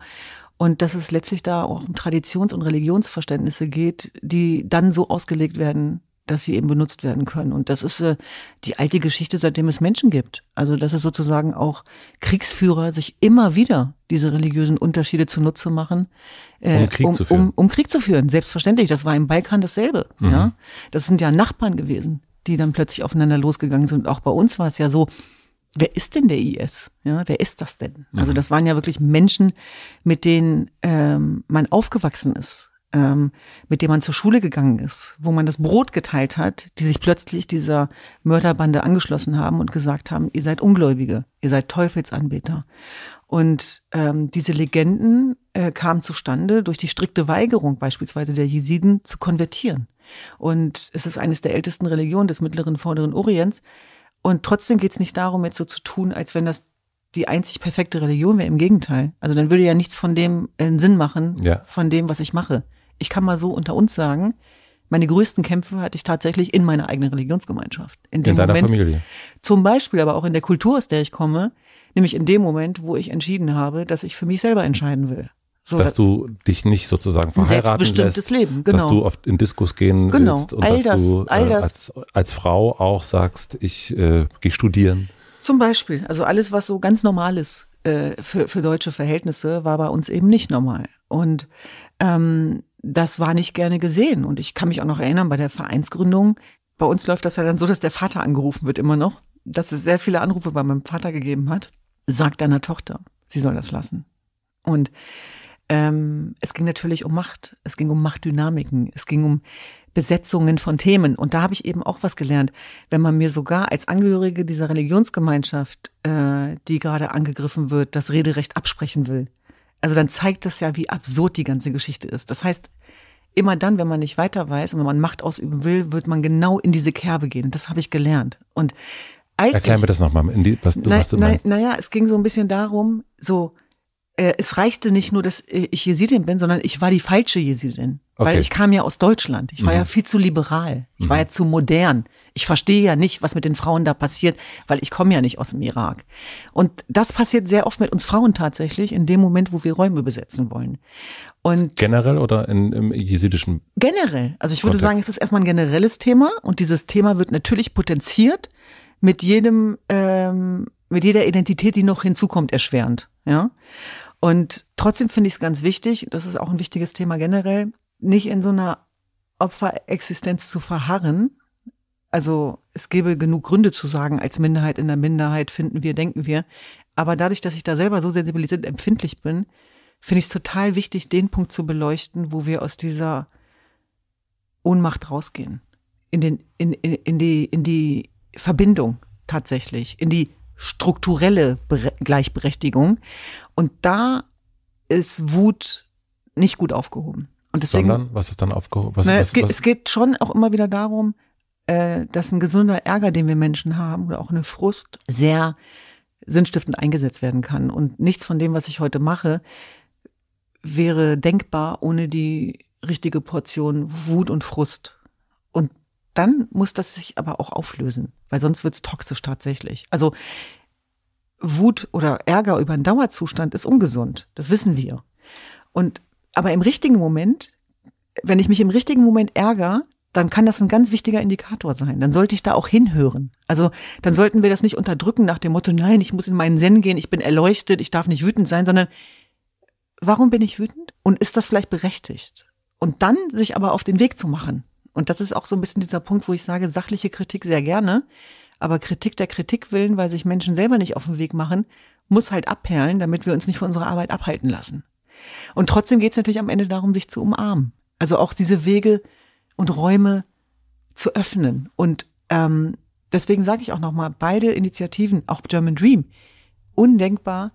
Und dass es letztlich da auch um Traditions- und Religionsverständnisse geht, die dann so ausgelegt werden dass sie eben benutzt werden können. Und das ist äh, die alte Geschichte, seitdem es Menschen gibt. Also dass es sozusagen auch Kriegsführer sich immer wieder diese religiösen Unterschiede zunutze machen, äh, um, Krieg um, um, um, Krieg zu führen. Selbstverständlich, das war im Balkan dasselbe. Mhm. Ja? Das sind ja Nachbarn gewesen, die dann plötzlich aufeinander losgegangen sind. Auch bei uns war es ja so, wer ist denn der IS? Ja, wer ist das denn? Also, mhm. Also das waren ja wirklich Menschen, mit denen ähm, man aufgewachsen ist ähm, mit dem man zur Schule gegangen ist, wo man das Brot geteilt hat, die sich plötzlich dieser Mörderbande angeschlossen haben und gesagt haben, ihr seid Ungläubige, ihr seid Teufelsanbeter. Und ähm, diese Legenden äh, kamen zustande durch die strikte Weigerung beispielsweise der Jesiden zu konvertieren. Und es ist eines der ältesten Religionen des mittleren Vorderen Orients. Und trotzdem geht es nicht darum, jetzt so zu tun, als wenn das die einzig perfekte Religion wäre. Im Gegenteil. Also dann würde ja nichts von dem äh, Sinn machen, ja. von dem, was ich mache ich kann mal so unter uns sagen, meine größten Kämpfe hatte ich tatsächlich in meiner eigenen Religionsgemeinschaft. In, dem in deiner Moment, Familie. Zum Beispiel aber auch in der Kultur, aus der ich komme, nämlich in dem Moment, wo ich entschieden habe, dass ich für mich selber entscheiden will. So, dass, dass du dich nicht sozusagen verheiraten bestimmtes lässt, Leben, genau. dass du oft in Diskus gehen genau, willst und all dass das, du all äh, das. Als, als Frau auch sagst, ich äh, gehe studieren. Zum Beispiel, also alles, was so ganz normal ist äh, für, für deutsche Verhältnisse, war bei uns eben nicht normal. Und ähm, das war nicht gerne gesehen. Und ich kann mich auch noch erinnern, bei der Vereinsgründung, bei uns läuft das ja dann so, dass der Vater angerufen wird immer noch, dass es sehr viele Anrufe bei meinem Vater gegeben hat, sagt deiner Tochter, sie soll das lassen. Und ähm, es ging natürlich um Macht, es ging um Machtdynamiken, es ging um Besetzungen von Themen. Und da habe ich eben auch was gelernt. Wenn man mir sogar als Angehörige dieser Religionsgemeinschaft, äh, die gerade angegriffen wird, das Rederecht absprechen will, also dann zeigt das ja, wie absurd die ganze Geschichte ist. Das heißt, immer dann, wenn man nicht weiter weiß und wenn man Macht ausüben will, wird man genau in diese Kerbe gehen. Das habe ich gelernt. Und als Erklären ich, wir das nochmal, was, na, was du na, meinst. Naja, es ging so ein bisschen darum, so, äh, es reichte nicht nur, dass ich Jesidin bin, sondern ich war die falsche Jesidin. Okay. Weil ich kam ja aus Deutschland. Ich war mhm. ja viel zu liberal. Ich mhm. war ja zu modern. Ich verstehe ja nicht, was mit den Frauen da passiert, weil ich komme ja nicht aus dem Irak. Und das passiert sehr oft mit uns Frauen tatsächlich, in dem Moment, wo wir Räume besetzen wollen. Und generell oder in, im jesidischen? Generell. Also ich würde Kontext. sagen, es ist erstmal ein generelles Thema und dieses Thema wird natürlich potenziert mit jedem, ähm, mit jeder Identität, die noch hinzukommt, erschwerend. Ja. Und trotzdem finde ich es ganz wichtig, das ist auch ein wichtiges Thema generell, nicht in so einer Opferexistenz zu verharren, also es gäbe genug Gründe zu sagen, als Minderheit in der Minderheit finden wir, denken wir. Aber dadurch, dass ich da selber so sensibilisiert empfindlich bin, finde ich es total wichtig, den Punkt zu beleuchten, wo wir aus dieser Ohnmacht rausgehen. In, den, in, in, in, die, in die Verbindung tatsächlich, in die strukturelle Bere Gleichberechtigung. Und da ist Wut nicht gut aufgehoben. Und deswegen, Sondern was ist dann aufgehoben? Was, na, was, es, geht, was? es geht schon auch immer wieder darum, äh, dass ein gesunder Ärger, den wir Menschen haben, oder auch eine Frust, sehr sinnstiftend eingesetzt werden kann. Und nichts von dem, was ich heute mache, wäre denkbar ohne die richtige Portion Wut und Frust. Und dann muss das sich aber auch auflösen, weil sonst wird's toxisch tatsächlich. Also Wut oder Ärger über einen Dauerzustand ist ungesund, das wissen wir. Und aber im richtigen Moment, wenn ich mich im richtigen Moment ärgere, dann kann das ein ganz wichtiger Indikator sein. Dann sollte ich da auch hinhören. Also dann sollten wir das nicht unterdrücken nach dem Motto, nein, ich muss in meinen Zen gehen, ich bin erleuchtet, ich darf nicht wütend sein, sondern warum bin ich wütend? Und ist das vielleicht berechtigt? Und dann sich aber auf den Weg zu machen. Und das ist auch so ein bisschen dieser Punkt, wo ich sage, sachliche Kritik sehr gerne, aber Kritik der Kritik willen, weil sich Menschen selber nicht auf den Weg machen, muss halt abperlen, damit wir uns nicht von unserer Arbeit abhalten lassen. Und trotzdem geht es natürlich am Ende darum, sich zu umarmen. Also auch diese Wege und Räume zu öffnen. Und ähm, deswegen sage ich auch nochmal, beide Initiativen, auch German Dream, undenkbar,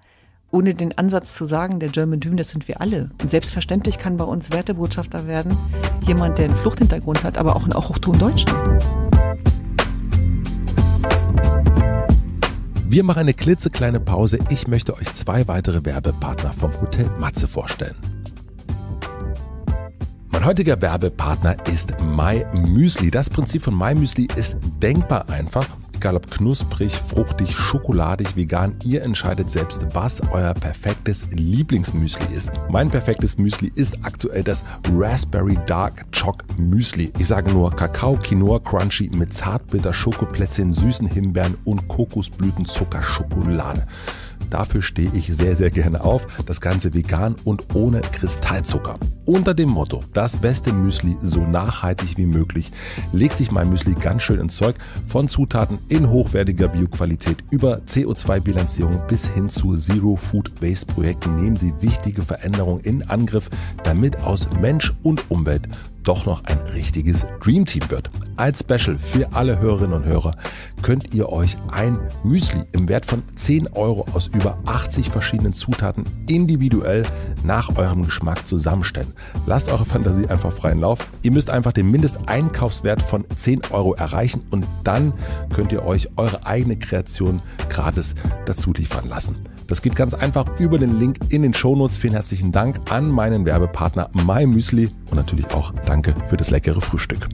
ohne den Ansatz zu sagen, der German Dream, das sind wir alle. Und selbstverständlich kann bei uns Wertebotschafter werden jemand, der einen Fluchthintergrund hat, aber auch ein Autochton Deutschland. Wir machen eine klitzekleine Pause. Ich möchte euch zwei weitere Werbepartner vom Hotel Matze vorstellen. Mein heutiger Werbepartner ist My Müsli. Das Prinzip von My Müsli ist denkbar einfach. Egal ob knusprig, fruchtig, schokoladig, vegan, ihr entscheidet selbst, was euer perfektes Lieblingsmüsli ist. Mein perfektes Müsli ist aktuell das Raspberry Dark Choc Müsli. Ich sage nur Kakao, Quinoa, Crunchy mit zartbitter Schokoplätzchen, süßen Himbeeren und Kokosblütenzucker Schokolade. Dafür stehe ich sehr, sehr gerne auf. Das Ganze vegan und ohne Kristallzucker. Unter dem Motto, das beste Müsli so nachhaltig wie möglich, legt sich mein Müsli ganz schön ins Zeug. Von Zutaten in hochwertiger Bioqualität über CO2-Bilanzierung bis hin zu Zero Food Waste Projekten nehmen sie wichtige Veränderungen in Angriff, damit aus Mensch und Umwelt doch noch ein richtiges Dream Team wird. Als Special für alle Hörerinnen und Hörer könnt ihr euch ein Müsli im Wert von 10 Euro aus über 80 verschiedenen Zutaten individuell nach eurem Geschmack zusammenstellen. Lasst eure Fantasie einfach freien Lauf. Ihr müsst einfach den Mindesteinkaufswert von 10 Euro erreichen und dann könnt ihr euch eure eigene Kreation gratis dazu liefern lassen. Das geht ganz einfach über den Link in den Shownotes. Vielen herzlichen Dank an meinen Werbepartner Mai Müsli und natürlich auch danke für das leckere Frühstück.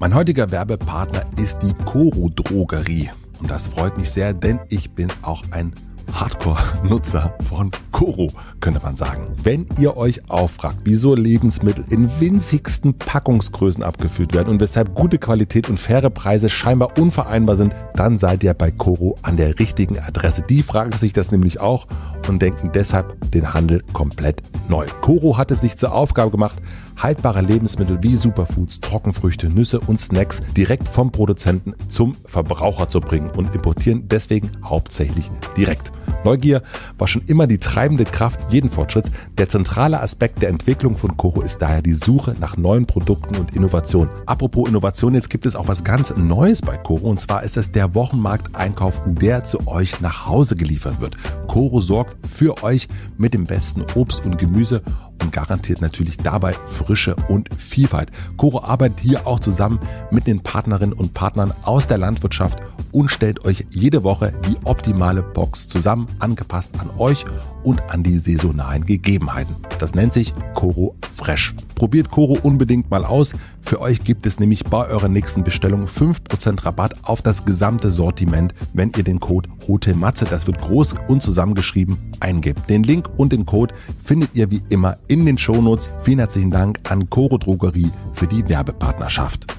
Mein heutiger Werbepartner ist die Koro Drogerie. Und das freut mich sehr, denn ich bin auch ein Hardcore-Nutzer von Koro, könnte man sagen. Wenn ihr euch auffragt, wieso Lebensmittel in winzigsten Packungsgrößen abgeführt werden und weshalb gute Qualität und faire Preise scheinbar unvereinbar sind, dann seid ihr bei Koro an der richtigen Adresse. Die fragen sich das nämlich auch und denken deshalb den Handel komplett neu. Koro hat es sich zur Aufgabe gemacht, haltbare Lebensmittel wie Superfoods, Trockenfrüchte, Nüsse und Snacks direkt vom Produzenten zum Verbraucher zu bringen und importieren deswegen hauptsächlich direkt. Neugier war schon immer die treibende Kraft jeden Fortschritts. Der zentrale Aspekt der Entwicklung von Koro ist daher die Suche nach neuen Produkten und Innovationen. Apropos Innovation, jetzt gibt es auch was ganz Neues bei Koro und zwar ist es der Wochenmarkteinkauf, der zu euch nach Hause geliefert wird. Koro sorgt für euch mit dem besten Obst und Gemüse und garantiert natürlich dabei Frische und Vielfalt. Koro arbeitet hier auch zusammen mit den Partnerinnen und Partnern aus der Landwirtschaft und stellt euch jede Woche die optimale Box zusammen zusammen, angepasst an euch und an die saisonalen Gegebenheiten. Das nennt sich Coro Fresh. Probiert Coro unbedingt mal aus. Für euch gibt es nämlich bei eurer nächsten Bestellung 5% Rabatt auf das gesamte Sortiment, wenn ihr den Code HOTELMATZE, das wird groß und zusammengeschrieben, eingebt. Den Link und den Code findet ihr wie immer in den Shownotes. Vielen herzlichen Dank an Coro Drogerie für die Werbepartnerschaft.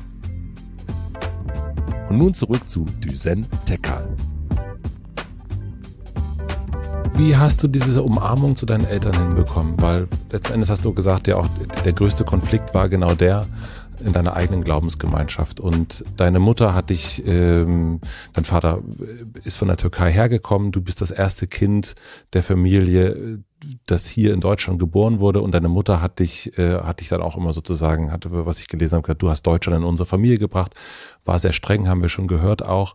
Und nun zurück zu Düsen Tekal. Wie hast du diese Umarmung zu deinen Eltern hinbekommen? Weil letzten Endes hast du gesagt, ja auch der größte Konflikt war genau der in deiner eigenen Glaubensgemeinschaft. Und deine Mutter hat dich, ähm, dein Vater äh, ist von der Türkei hergekommen, du bist das erste Kind der Familie, äh, das hier in Deutschland geboren wurde und deine Mutter hat dich, äh, hat dich dann auch immer sozusagen, hat, was ich gelesen habe, du hast Deutschland in unsere Familie gebracht, war sehr streng, haben wir schon gehört auch.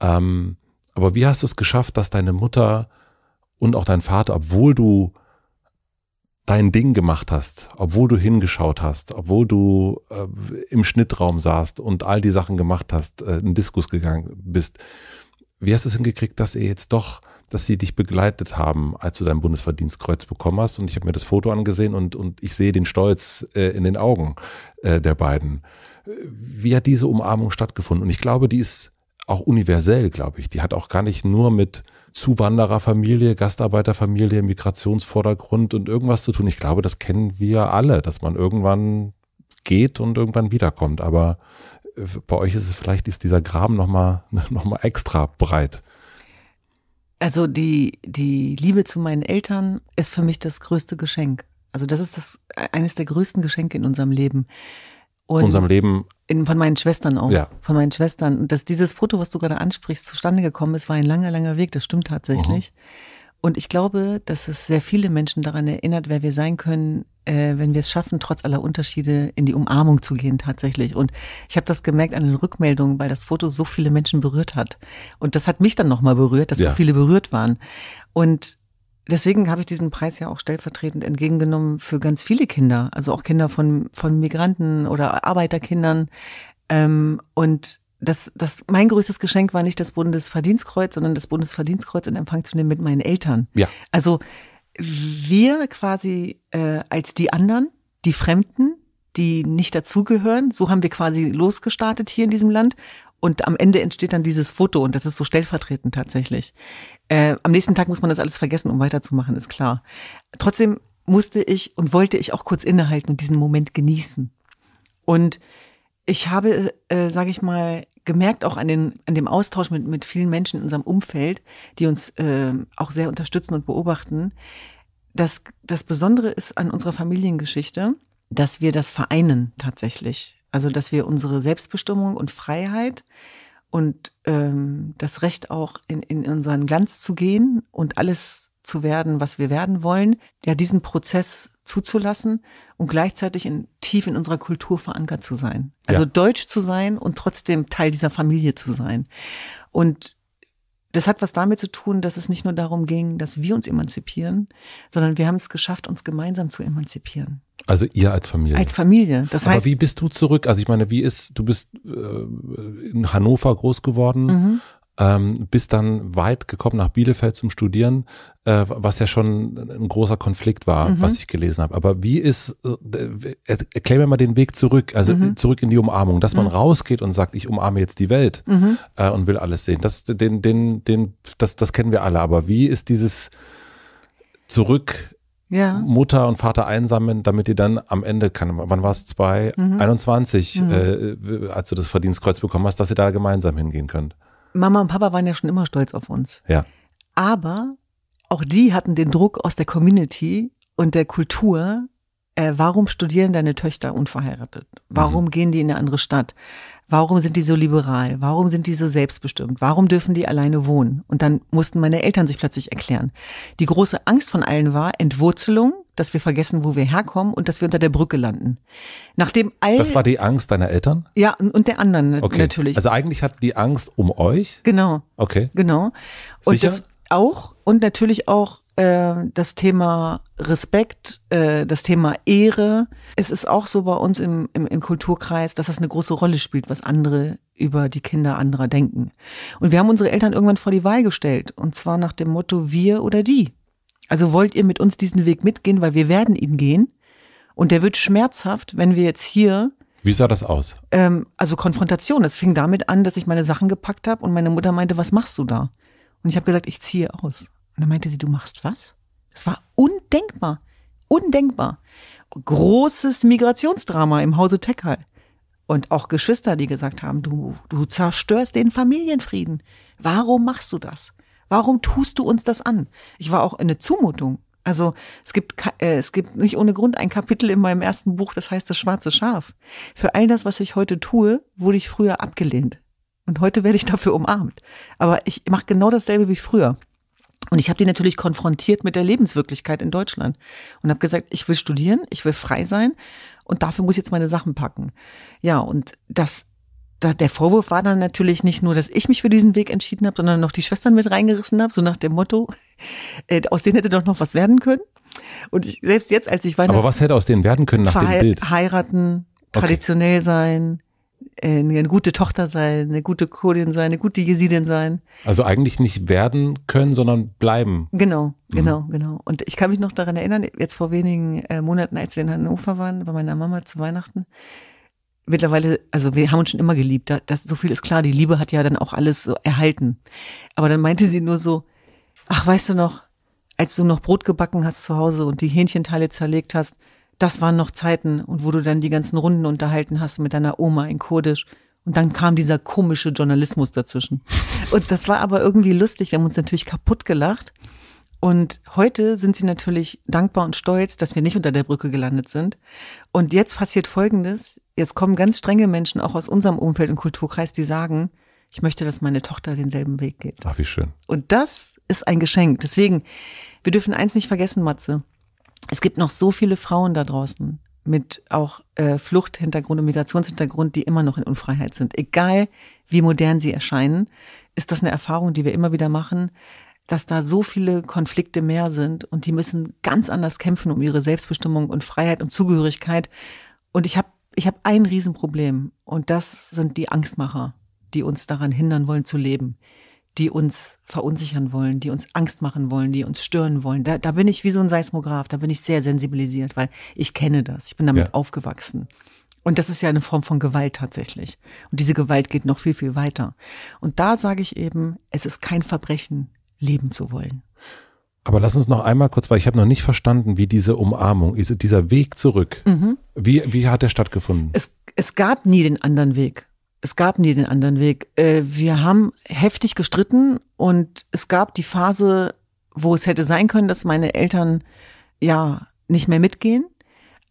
Ähm, aber wie hast du es geschafft, dass deine Mutter und auch dein Vater, obwohl du dein Ding gemacht hast, obwohl du hingeschaut hast, obwohl du äh, im Schnittraum saßt und all die Sachen gemacht hast, äh, in Diskus gegangen bist, wie hast du es hingekriegt, dass er jetzt doch, dass sie dich begleitet haben, als du dein Bundesverdienstkreuz bekommen hast? Und ich habe mir das Foto angesehen und, und ich sehe den Stolz äh, in den Augen äh, der beiden. Wie hat diese Umarmung stattgefunden? Und ich glaube, die ist auch universell, glaube ich. Die hat auch gar nicht nur mit Zuwandererfamilie, Gastarbeiterfamilie, Migrationsvordergrund und irgendwas zu tun. Ich glaube, das kennen wir alle, dass man irgendwann geht und irgendwann wiederkommt. Aber äh, bei euch ist es vielleicht ist dieser Graben noch mal noch mal extra breit. Also die die Liebe zu meinen Eltern ist für mich das größte Geschenk. Also das ist das äh, eines der größten Geschenke in unserem Leben. Und unserem Leben. In, von meinen Schwestern auch. Ja. Von meinen Schwestern. Und dass dieses Foto, was du gerade ansprichst, zustande gekommen ist, war ein langer, langer Weg. Das stimmt tatsächlich. Mhm. Und ich glaube, dass es sehr viele Menschen daran erinnert, wer wir sein können, äh, wenn wir es schaffen, trotz aller Unterschiede in die Umarmung zu gehen tatsächlich. Und ich habe das gemerkt an den Rückmeldungen, weil das Foto so viele Menschen berührt hat. Und das hat mich dann nochmal berührt, dass ja. so viele berührt waren. Und Deswegen habe ich diesen Preis ja auch stellvertretend entgegengenommen für ganz viele Kinder, also auch Kinder von, von Migranten oder Arbeiterkindern. Ähm, und das, das, mein größtes Geschenk war nicht das Bundesverdienstkreuz, sondern das Bundesverdienstkreuz in Empfang zu nehmen mit meinen Eltern. Ja. Also wir quasi äh, als die anderen, die Fremden, die nicht dazugehören, so haben wir quasi losgestartet hier in diesem Land und am Ende entsteht dann dieses Foto und das ist so stellvertretend tatsächlich. Äh, am nächsten Tag muss man das alles vergessen, um weiterzumachen, ist klar. Trotzdem musste ich und wollte ich auch kurz innehalten und diesen Moment genießen. Und ich habe, äh, sage ich mal, gemerkt auch an, den, an dem Austausch mit, mit vielen Menschen in unserem Umfeld, die uns äh, auch sehr unterstützen und beobachten, dass das Besondere ist an unserer Familiengeschichte, dass wir das vereinen tatsächlich. Also dass wir unsere Selbstbestimmung und Freiheit und ähm, das Recht auch in, in unseren Glanz zu gehen und alles zu werden, was wir werden wollen, ja, diesen Prozess zuzulassen und gleichzeitig in, tief in unserer Kultur verankert zu sein. Also ja. deutsch zu sein und trotzdem Teil dieser Familie zu sein. Und das hat was damit zu tun, dass es nicht nur darum ging, dass wir uns emanzipieren, sondern wir haben es geschafft, uns gemeinsam zu emanzipieren. Also ihr als Familie. Als Familie. Das heißt, Aber wie bist du zurück? Also ich meine, wie ist, du bist äh, in Hannover groß geworden, mhm ähm, bist dann weit gekommen nach Bielefeld zum Studieren, äh, was ja schon ein großer Konflikt war, mhm. was ich gelesen habe. Aber wie ist, äh, äh erklär mir mal den Weg zurück, also mhm. zurück in die Umarmung, dass man mhm. rausgeht und sagt, ich umarme jetzt die Welt mhm. äh, und will alles sehen. Das, den, den, den, das, das kennen wir alle. Aber wie ist dieses zurück ja. Mutter und Vater einsammeln, damit ihr dann am Ende kann. Wann war es? 2021, mhm. mhm. Äh, äh, als du das Verdienstkreuz bekommen hast, dass ihr da gemeinsam hingehen könnt. Mama und Papa waren ja schon immer stolz auf uns. Ja. Aber auch die hatten den Druck aus der Community und der Kultur. Äh, warum studieren deine Töchter unverheiratet? Warum mhm. gehen die in eine andere Stadt? Warum sind die so liberal? Warum sind die so selbstbestimmt? Warum dürfen die alleine wohnen? Und dann mussten meine Eltern sich plötzlich erklären. Die große Angst von allen war Entwurzelung dass wir vergessen, wo wir herkommen und dass wir unter der Brücke landen. Nachdem all das war die Angst deiner Eltern? Ja, und der anderen okay. natürlich. Also eigentlich hat die Angst um euch? Genau. Okay. Genau. Und Sicher? das auch und natürlich auch äh, das Thema Respekt, äh, das Thema Ehre. Es ist auch so bei uns im, im, im Kulturkreis, dass das eine große Rolle spielt, was andere über die Kinder anderer denken. Und wir haben unsere Eltern irgendwann vor die Wahl gestellt. Und zwar nach dem Motto wir oder die. Also wollt ihr mit uns diesen Weg mitgehen, weil wir werden ihn gehen. Und der wird schmerzhaft, wenn wir jetzt hier. Wie sah das aus? Ähm, also Konfrontation. Es fing damit an, dass ich meine Sachen gepackt habe und meine Mutter meinte, was machst du da? Und ich habe gesagt, ich ziehe aus. Und dann meinte sie, du machst was? Das war undenkbar. Undenkbar. Großes Migrationsdrama im Hause Teckhall. Und auch Geschwister, die gesagt haben, du, du zerstörst den Familienfrieden. Warum machst du das? Warum tust du uns das an? Ich war auch eine Zumutung. Also es gibt, äh, es gibt nicht ohne Grund ein Kapitel in meinem ersten Buch, das heißt das schwarze Schaf. Für all das, was ich heute tue, wurde ich früher abgelehnt. Und heute werde ich dafür umarmt. Aber ich mache genau dasselbe wie früher. Und ich habe die natürlich konfrontiert mit der Lebenswirklichkeit in Deutschland und habe gesagt, ich will studieren, ich will frei sein und dafür muss ich jetzt meine Sachen packen. Ja, und das der Vorwurf war dann natürlich nicht nur, dass ich mich für diesen Weg entschieden habe, sondern noch die Schwestern mit reingerissen habe, so nach dem Motto, äh, aus denen hätte doch noch was werden können. Und ich, selbst jetzt, als ich war. Aber was hätte aus denen werden können nach dem Bild? Heiraten, traditionell okay. sein, äh, eine gute Tochter sein, eine gute Kurdin sein, eine gute Jesidin sein. Also eigentlich nicht werden können, sondern bleiben. Genau, mhm. genau, mhm. genau. Und ich kann mich noch daran erinnern, jetzt vor wenigen äh, Monaten, als wir in Hannover waren, bei meiner Mama zu Weihnachten, mittlerweile, also wir haben uns schon immer geliebt. Das, so viel ist klar. Die Liebe hat ja dann auch alles so erhalten. Aber dann meinte sie nur so, ach, weißt du noch, als du noch Brot gebacken hast zu Hause und die Hähnchenteile zerlegt hast, das waren noch Zeiten und wo du dann die ganzen Runden unterhalten hast mit deiner Oma in Kurdisch. Und dann kam dieser komische Journalismus dazwischen. Und das war aber irgendwie lustig. Wir haben uns natürlich kaputt gelacht. Und heute sind sie natürlich dankbar und stolz, dass wir nicht unter der Brücke gelandet sind. Und jetzt passiert Folgendes. Jetzt kommen ganz strenge Menschen auch aus unserem Umfeld und Kulturkreis, die sagen, ich möchte, dass meine Tochter denselben Weg geht. Ach, wie schön. Und das ist ein Geschenk. Deswegen, wir dürfen eins nicht vergessen, Matze. Es gibt noch so viele Frauen da draußen mit auch äh, Fluchthintergrund und Migrationshintergrund, die immer noch in Unfreiheit sind. Egal, wie modern sie erscheinen, ist das eine Erfahrung, die wir immer wieder machen, dass da so viele Konflikte mehr sind und die müssen ganz anders kämpfen um ihre Selbstbestimmung und Freiheit und Zugehörigkeit. Und ich habe ich hab ein Riesenproblem und das sind die Angstmacher, die uns daran hindern wollen zu leben, die uns verunsichern wollen, die uns Angst machen wollen, die uns stören wollen. Da, da bin ich wie so ein Seismograph, da bin ich sehr sensibilisiert, weil ich kenne das, ich bin damit ja. aufgewachsen. Und das ist ja eine Form von Gewalt tatsächlich. Und diese Gewalt geht noch viel, viel weiter. Und da sage ich eben, es ist kein Verbrechen, leben zu wollen. Aber lass uns noch einmal kurz, weil ich habe noch nicht verstanden, wie diese Umarmung, dieser Weg zurück, mhm. wie, wie hat der stattgefunden? Es, es gab nie den anderen Weg. Es gab nie den anderen Weg. Äh, wir haben heftig gestritten und es gab die Phase, wo es hätte sein können, dass meine Eltern ja nicht mehr mitgehen.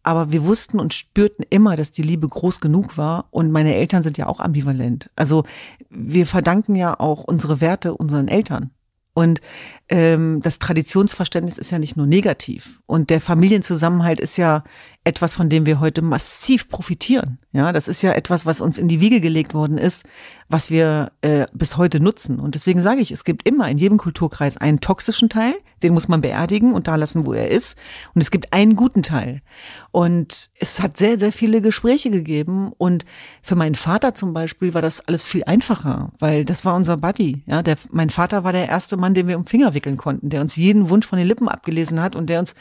Aber wir wussten und spürten immer, dass die Liebe groß genug war. Und meine Eltern sind ja auch ambivalent. Also wir verdanken ja auch unsere Werte unseren Eltern. Und ähm, das Traditionsverständnis ist ja nicht nur negativ. Und der Familienzusammenhalt ist ja etwas, von dem wir heute massiv profitieren. Ja, das ist ja etwas, was uns in die Wiege gelegt worden ist, was wir äh, bis heute nutzen. Und deswegen sage ich, es gibt immer in jedem Kulturkreis einen toxischen Teil, den muss man beerdigen und da lassen, wo er ist. Und es gibt einen guten Teil. Und es hat sehr, sehr viele Gespräche gegeben. Und für meinen Vater zum Beispiel war das alles viel einfacher, weil das war unser Buddy. Ja, der, mein Vater war der erste Mann, den wir um Finger wickeln konnten, der uns jeden Wunsch von den Lippen abgelesen hat und der uns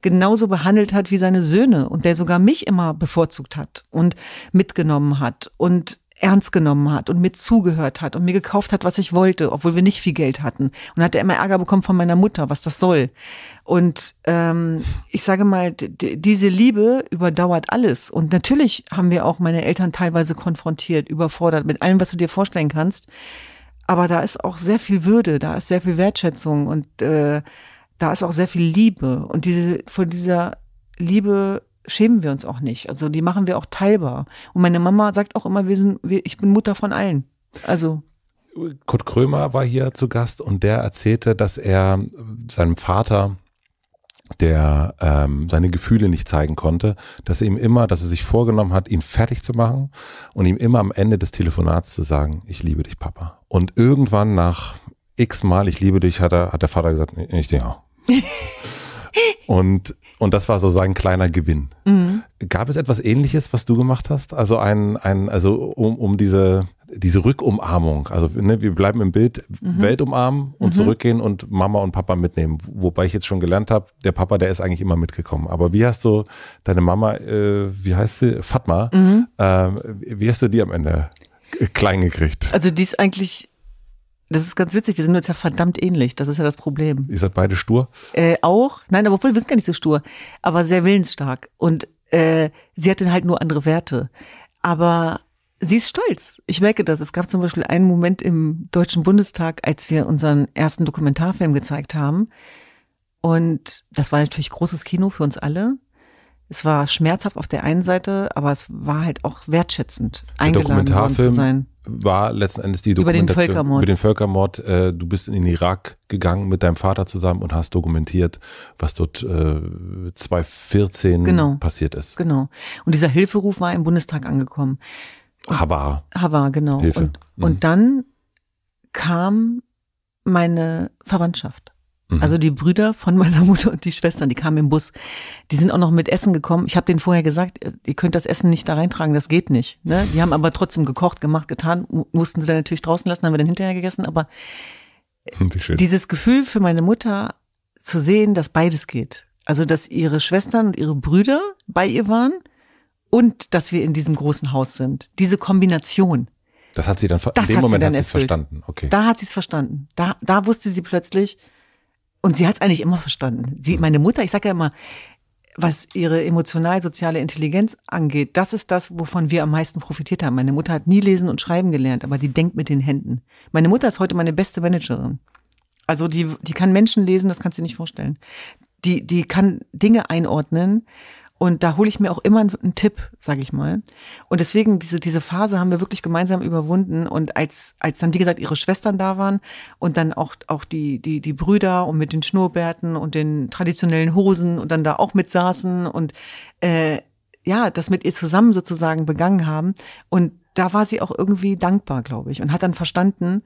genauso behandelt hat wie seine Söhne und der sogar mich immer bevorzugt hat und mitgenommen hat und ernst genommen hat und mir zugehört hat und mir gekauft hat, was ich wollte, obwohl wir nicht viel Geld hatten. Und hat er immer Ärger bekommen von meiner Mutter, was das soll. Und ähm, ich sage mal, diese Liebe überdauert alles. Und natürlich haben wir auch meine Eltern teilweise konfrontiert, überfordert mit allem, was du dir vorstellen kannst. Aber da ist auch sehr viel Würde, da ist sehr viel Wertschätzung und äh, da ist auch sehr viel Liebe. Und diese von dieser Liebe schämen wir uns auch nicht. Also die machen wir auch teilbar. Und meine Mama sagt auch immer, wir sind, wir, ich bin Mutter von allen. Also Kurt Krömer war hier zu Gast und der erzählte, dass er äh, seinem Vater der ähm, seine Gefühle nicht zeigen konnte, dass er ihm immer, dass er sich vorgenommen hat, ihn fertig zu machen und ihm immer am Ende des Telefonats zu sagen, ich liebe dich, Papa. Und irgendwann nach x Mal, ich liebe dich, hat, er, hat der Vater gesagt, ich dich auch. und, und das war so sein kleiner Gewinn. Mhm. Gab es etwas ähnliches, was du gemacht hast? Also ein, ein, also um, um diese, diese Rückumarmung. Also ne, wir bleiben im Bild, mhm. Welt umarmen und mhm. zurückgehen und Mama und Papa mitnehmen. Wobei ich jetzt schon gelernt habe, der Papa, der ist eigentlich immer mitgekommen. Aber wie hast du deine Mama, äh, wie heißt sie? Fatma, äh, wie hast du die am Ende äh, klein gekriegt? Also die ist eigentlich das ist ganz witzig, wir sind uns ja verdammt ähnlich, das ist ja das Problem. Ihr seid beide stur? Äh, auch, nein, aber obwohl wir sind gar nicht so stur, aber sehr willensstark. Und äh, sie hat dann halt nur andere Werte. Aber sie ist stolz. Ich merke das. Es gab zum Beispiel einen Moment im Deutschen Bundestag, als wir unseren ersten Dokumentarfilm gezeigt haben. Und das war natürlich großes Kino für uns alle. Es war schmerzhaft auf der einen Seite, aber es war halt auch wertschätzend, eingeladen worden zu sein war letzten Endes die Dokumentation über den Völkermord. Über den Völkermord. Äh, du bist in den Irak gegangen mit deinem Vater zusammen und hast dokumentiert, was dort äh, 2014 genau. passiert ist. Genau. Und dieser Hilferuf war im Bundestag angekommen. Havar. Havar, genau. Hilfe. Und, mhm. und dann kam meine Verwandtschaft. Mhm. Also die Brüder von meiner Mutter und die Schwestern, die kamen im Bus. Die sind auch noch mit Essen gekommen. Ich habe denen vorher gesagt, äh, ihr könnt das Essen nicht da reintragen, das geht nicht. Ne? Die haben aber trotzdem gekocht, gemacht, getan, mussten sie dann natürlich draußen lassen, haben wir dann hinterher gegessen. Aber hm, dieses Gefühl für meine Mutter zu sehen, dass beides geht. Also, dass ihre Schwestern und ihre Brüder bei ihr waren und dass wir in diesem großen Haus sind. Diese Kombination. Das hat sie dann, in dem Moment hat sie es verstanden. Okay. Da hat sie es verstanden. Da, da wusste sie plötzlich, und sie hat es eigentlich immer verstanden. Sie, mhm. meine Mutter, ich sage ja immer, was ihre emotional-soziale Intelligenz angeht, das ist das, wovon wir am meisten profitiert haben. Meine Mutter hat nie lesen und schreiben gelernt, aber die denkt mit den Händen. Meine Mutter ist heute meine beste Managerin. Also die, die kann Menschen lesen, das kannst du dir nicht vorstellen. Die, die kann Dinge einordnen und da hole ich mir auch immer einen Tipp, sage ich mal. Und deswegen, diese, diese Phase haben wir wirklich gemeinsam überwunden. Und als, als dann, wie gesagt, ihre Schwestern da waren und dann auch, auch die, die, die Brüder und mit den Schnurrbärten und den traditionellen Hosen und dann da auch mit saßen und äh, ja, das mit ihr zusammen sozusagen begangen haben. Und da war sie auch irgendwie dankbar, glaube ich, und hat dann verstanden,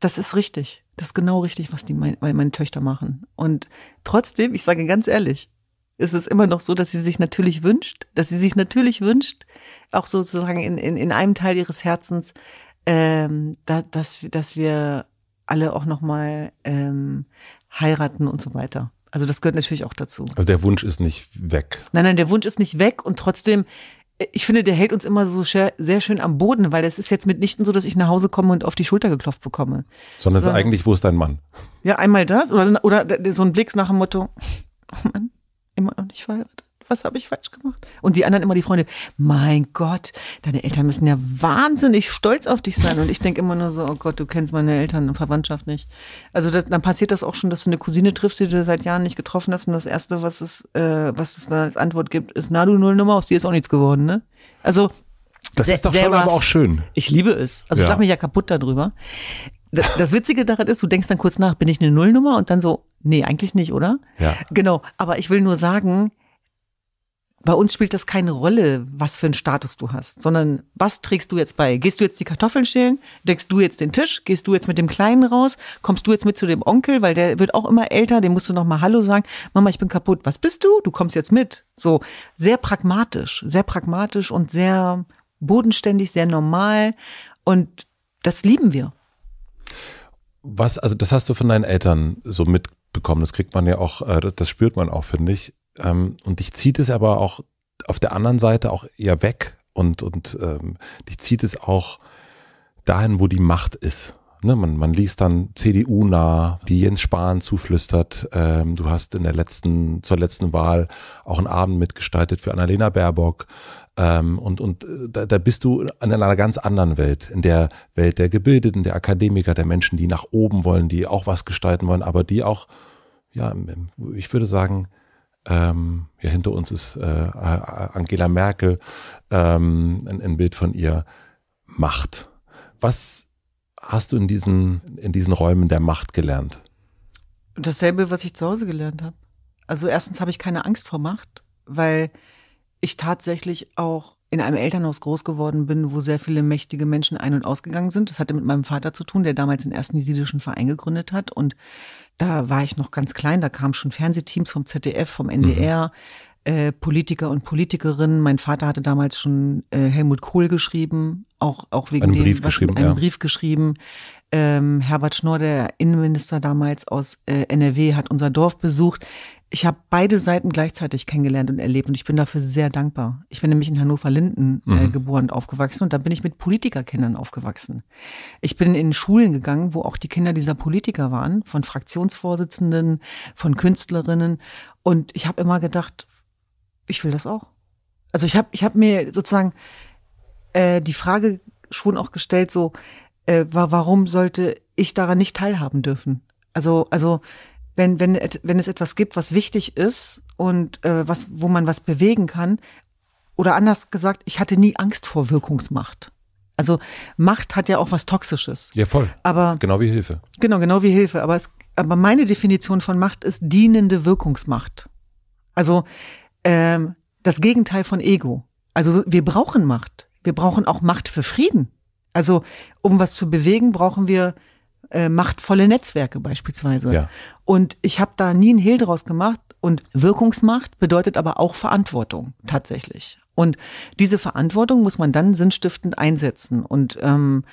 das ist richtig. Das ist genau richtig, was die mein, meine Töchter machen. Und trotzdem, ich sage ganz ehrlich, ist es immer noch so, dass sie sich natürlich wünscht, dass sie sich natürlich wünscht, auch sozusagen in, in, in einem Teil ihres Herzens, ähm, da, dass, dass wir alle auch nochmal ähm, heiraten und so weiter. Also das gehört natürlich auch dazu. Also der Wunsch ist nicht weg. Nein, nein, der Wunsch ist nicht weg und trotzdem, äh, ich finde, der hält uns immer so sehr schön am Boden, weil es ist jetzt mitnichten so, dass ich nach Hause komme und auf die Schulter geklopft bekomme. Sondern es ist eigentlich, wo ist dein Mann? Ja, einmal das oder, oder so ein Blick nach dem Motto, oh Mann, immer noch nicht verheiratet. Was habe ich falsch gemacht? Und die anderen immer die Freunde, mein Gott, deine Eltern müssen ja wahnsinnig stolz auf dich sein. Und ich denke immer nur so, oh Gott, du kennst meine Eltern und Verwandtschaft nicht. Also das, dann passiert das auch schon, dass du eine Cousine triffst, die du seit Jahren nicht getroffen hast. Und das Erste, was es, äh, was es dann als Antwort gibt, ist, na du Nullnummer, aus dir ist auch nichts geworden, ne? Also das ist doch schon aber auch schön. Ich liebe es. Also ja. ich mache mich ja kaputt darüber das Witzige daran ist, du denkst dann kurz nach, bin ich eine Nullnummer? Und dann so, nee, eigentlich nicht, oder? Ja. Genau. Aber ich will nur sagen, bei uns spielt das keine Rolle, was für einen Status du hast, sondern was trägst du jetzt bei? Gehst du jetzt die Kartoffeln schälen? Deckst du jetzt den Tisch? Gehst du jetzt mit dem Kleinen raus? Kommst du jetzt mit zu dem Onkel, weil der wird auch immer älter, dem musst du nochmal Hallo sagen. Mama, ich bin kaputt. Was bist du? Du kommst jetzt mit. So sehr pragmatisch, sehr pragmatisch und sehr bodenständig, sehr normal und das lieben wir was, also das hast du von deinen Eltern so mitbekommen, das kriegt man ja auch, äh, das spürt man auch, finde ich. Ähm, und dich zieht es aber auch auf der anderen Seite auch eher weg und, und ähm, dich zieht es auch dahin, wo die Macht ist. Ne, man, man liest dann CDU nah, die Jens Spahn zuflüstert. Ähm, du hast in der letzten, zur letzten Wahl auch einen Abend mitgestaltet für Annalena Baerbock. Ähm, und und äh, da, da bist du in einer ganz anderen Welt, in der Welt der Gebildeten, der Akademiker, der Menschen, die nach oben wollen, die auch was gestalten wollen, aber die auch, ja, ich würde sagen, ähm, ja, hinter uns ist äh, Angela Merkel, ähm, ein, ein Bild von ihr, Macht. Was hast du in diesen, in diesen Räumen der Macht gelernt? Dasselbe, was ich zu Hause gelernt habe. Also erstens habe ich keine Angst vor Macht, weil ich tatsächlich auch in einem Elternhaus groß geworden bin, wo sehr viele mächtige Menschen ein- und ausgegangen sind. Das hatte mit meinem Vater zu tun, der damals den ersten jesidischen Verein gegründet hat. Und da war ich noch ganz klein, da kamen schon Fernsehteams vom ZDF, vom NDR. Mhm. Äh, Politiker und Politikerinnen. Mein Vater hatte damals schon äh, Helmut Kohl geschrieben, auch, auch wegen einem dem, Brief was, geschrieben, einen ja. Brief geschrieben. Ähm, Herbert Schnorr, der Innenminister damals aus äh, NRW, hat unser Dorf besucht ich habe beide Seiten gleichzeitig kennengelernt und erlebt und ich bin dafür sehr dankbar. Ich bin nämlich in Hannover-Linden äh, mhm. geboren und aufgewachsen und da bin ich mit Politikerkindern aufgewachsen. Ich bin in Schulen gegangen, wo auch die Kinder dieser Politiker waren, von Fraktionsvorsitzenden, von Künstlerinnen und ich habe immer gedacht, ich will das auch. Also ich habe ich hab mir sozusagen äh, die Frage schon auch gestellt, so, äh, warum sollte ich daran nicht teilhaben dürfen? Also, also wenn, wenn, wenn es etwas gibt, was wichtig ist und äh, was, wo man was bewegen kann, oder anders gesagt, ich hatte nie Angst vor Wirkungsmacht. Also Macht hat ja auch was Toxisches. Ja, voll. Aber genau wie Hilfe. Genau, genau wie Hilfe. Aber, es, aber meine Definition von Macht ist dienende Wirkungsmacht. Also ähm, das Gegenteil von Ego. Also wir brauchen Macht. Wir brauchen auch Macht für Frieden. Also um was zu bewegen, brauchen wir äh, machtvolle Netzwerke beispielsweise. Ja. Und ich habe da nie einen Hehl draus gemacht. Und Wirkungsmacht bedeutet aber auch Verantwortung tatsächlich. Und diese Verantwortung muss man dann sinnstiftend einsetzen. Und ähm,